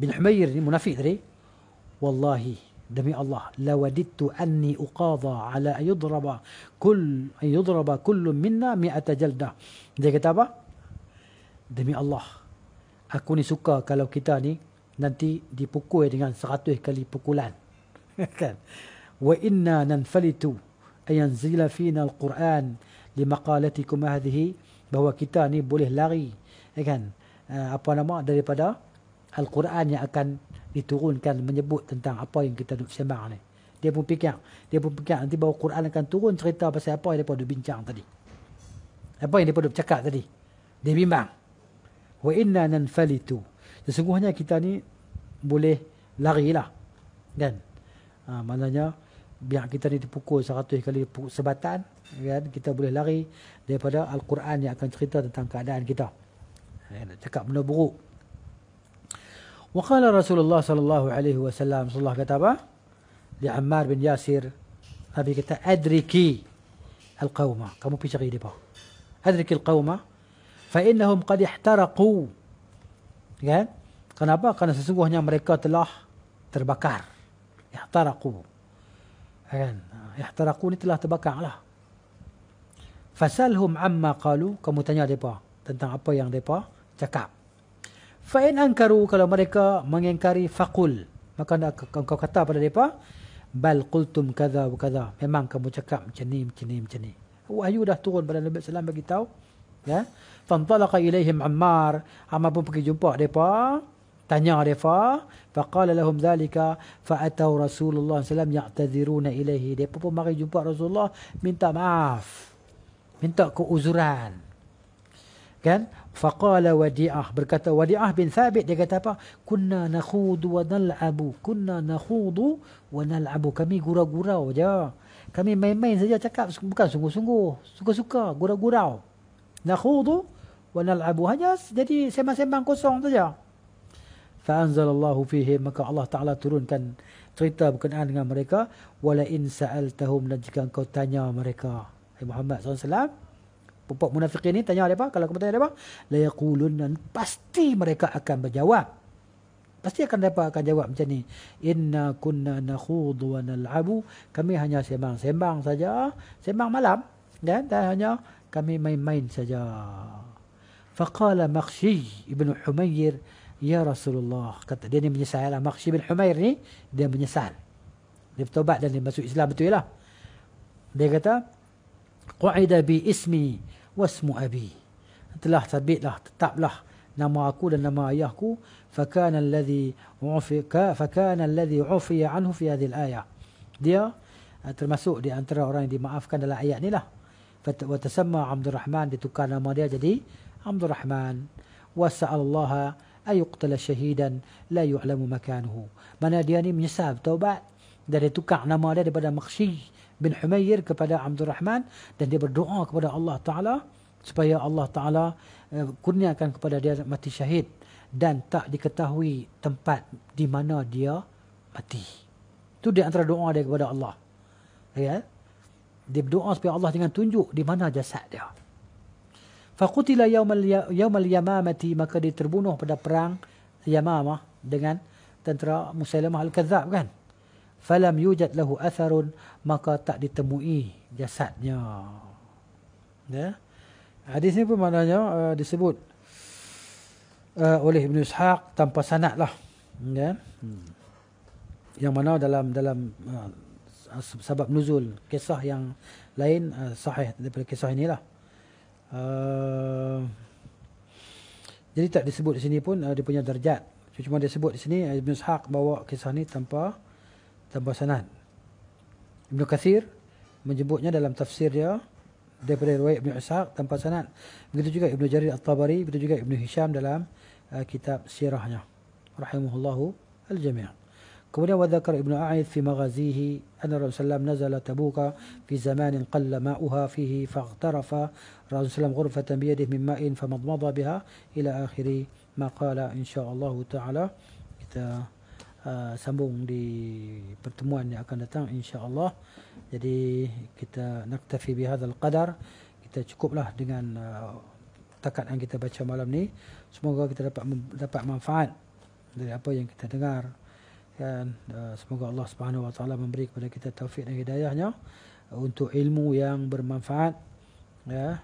bin Humayr ni munafik tadi wallahi demi Allah la wadittu anni uqadha ala yudraba kull yudraba kullu minna mi'ata jalda dia kata apa demi Allah aku ni suka kalau kita ni nanti dipukul dengan seratus kali pukulan [LAUGHS] kan wa inna nanfalitu ayanzila fina alquran limaqalatikum hadhihi bahawa kita ni boleh lari kan eh, apa nama daripada al-Quran yang akan diturunkan menyebut tentang apa yang kita duk sembang ni. Dia pun fikir, dia pun fikir nanti bawa Quran akan turun cerita pasal apa yang depa duk bincang tadi. Apa yang depa duk cakap tadi. Dia bimbang. Wa inna nanfalitu. Sesungguhnya kita ni boleh larilah. Kan? Ha, maknanya biar kita ni dipukul 100 kali sebatan kan kita boleh lari daripada al-Quran yang akan cerita tentang keadaan kita. Ya, cakap benda buruk. وقال رسول الله صلى الله عليه وسلم صلى الله كتبه لعمار بن ياسر أبي كتا أدركي القومة كمو بيش غيري بو أدركي القومة فإنهم قد احترقوا kan? Kenapa? Karena sesungguhnya mereka telah terbakar. Ihtaraku. Kan? Ihtaraku ini telah terbakar lah. Fasalhum amma qalu. Kamu tanya mereka tentang apa yang mereka cakap. Fa'in angkaru kalau mereka mengingkari fakul, Maka anda kau kata pada mereka. Bal qultum kaza wa kaza. Memang kamu cakap macam ni, macam ni, macam ni. Wahyu dah turun pada Nabi SAW beritahu. Ya. Fantalaqa ilaihim Ammar. Ammar pun pergi jumpa mereka. Tanya mereka. Faqala lahum zalika. Fa'atau Rasulullah SAW ya'taziruna ilaihi. Mereka pun mari jumpa Rasulullah. Minta maaf. Minta keuzuran. Kan? Faqala Wadi'ah berkata Wadi'ah bin Thabit dia kata apa? Kunna nakhudu wa nal'abu. Kunna nakhudu wa nal'abu. Kami gurau-gurau je. Kami main-main saja cakap bukan sungguh-sungguh. Suka-suka, gurau-gurau. Nakhudu wa nal'abu hanya jadi sembang-sembang kosong saja. Fa anzalallahu fihi maka Allah Taala turunkan cerita berkenaan dengan mereka walain in sa'altahum la jika engkau tanya mereka. Muhammad sallallahu pupuk munafikin ni tanya mereka kalau kamu tanya mereka la dan pasti mereka akan berjawab. pasti akan mereka akan jawab macam ni inna kunna nakhudhu wa nal'abu kami hanya sembang-sembang saja sembang malam dan, dan hanya kami main-main saja faqala makhshi ibn humayr ya rasulullah kata dia ni menyesal lah makhshi bin humayr ni dia menyesal dia bertobat dan dia masuk Islam betul lah dia kata Qaida bi ismi wasmu abi telah terbitlah tetaplah nama aku dan nama ayahku fakana allazi ufika fakana allazi ufiya anhu fi hadhihi alayah dia eh, termasuk di antara orang yang dimaafkan dalam ayat ni lah wa tasamma Abdul Rahman ditukar nama dia jadi Abdul Rahman wa sa'allaha ay yuqtala shahidan la yu'lamu makanuhu mana dia ni menyesal taubat dari tukar nama dia daripada makhsyi bin Humayr kepada Abdul Rahman dan dia berdoa kepada Allah Ta'ala supaya Allah Ta'ala uh, kurniakan kepada dia mati syahid dan tak diketahui tempat di mana dia mati. Itu dia antara doa dia kepada Allah. Ya? Dia berdoa supaya Allah dengan tunjuk di mana jasad dia. Faqutila yawmal ya-, yamamati maka dia terbunuh pada perang Yamamah dengan tentera Musailamah Al-Kadzab kan? falam yujad lahu atharun maka tak ditemui jasadnya ya hadis ni pun maknanya uh, disebut uh, oleh Ibn Ishaq tanpa sanad lah ya hmm. yang mana dalam dalam uh, sebab nuzul kisah yang lain uh, sahih daripada kisah inilah uh, jadi tak disebut di sini pun uh, dia punya darjat cuma dia sebut di sini uh, Ibn Ishaq bawa kisah ni tanpa tanpa sanad. Ibn Kathir menyebutnya dalam tafsir dia daripada riwayat Ibn Ishaq tanpa sanad. Begitu juga Ibn Jarir At-Tabari, begitu juga Ibn Hisham dalam uh, kitab sirahnya. Rahimahullahu al-jami'ah. Kemudian wa dzakar Ibn A'id fi maghazihi anna Rasulullah nazala Tabuk fi zamanin qalla ma'uha fihi faghtarafa Rasulullah ghurfatan bi yadihi min ma'in famadmada biha ila akhiri ma qala insyaallah ta'ala kita uh, sambung di pertemuan yang akan datang insya-Allah. Jadi kita naktafi bihadzal qadar. Kita cukuplah dengan uh, takat yang kita baca malam ni. Semoga kita dapat dapat manfaat dari apa yang kita dengar. Dan uh, semoga Allah Subhanahu wa taala memberi kepada kita taufik dan hidayahnya untuk ilmu yang bermanfaat. Ya.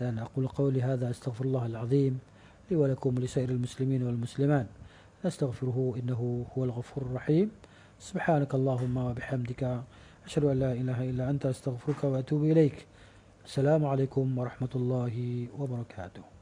Dan aku qawli hadza astaghfirullah li ولكم muslimin wal والمسلمات نستغفره إنه هو الغفور الرحيم سبحانك اللهم وبحمدك أشهد أن لا إله إلا أنت أستغفرك وأتوب إليك السلام عليكم ورحمة الله وبركاته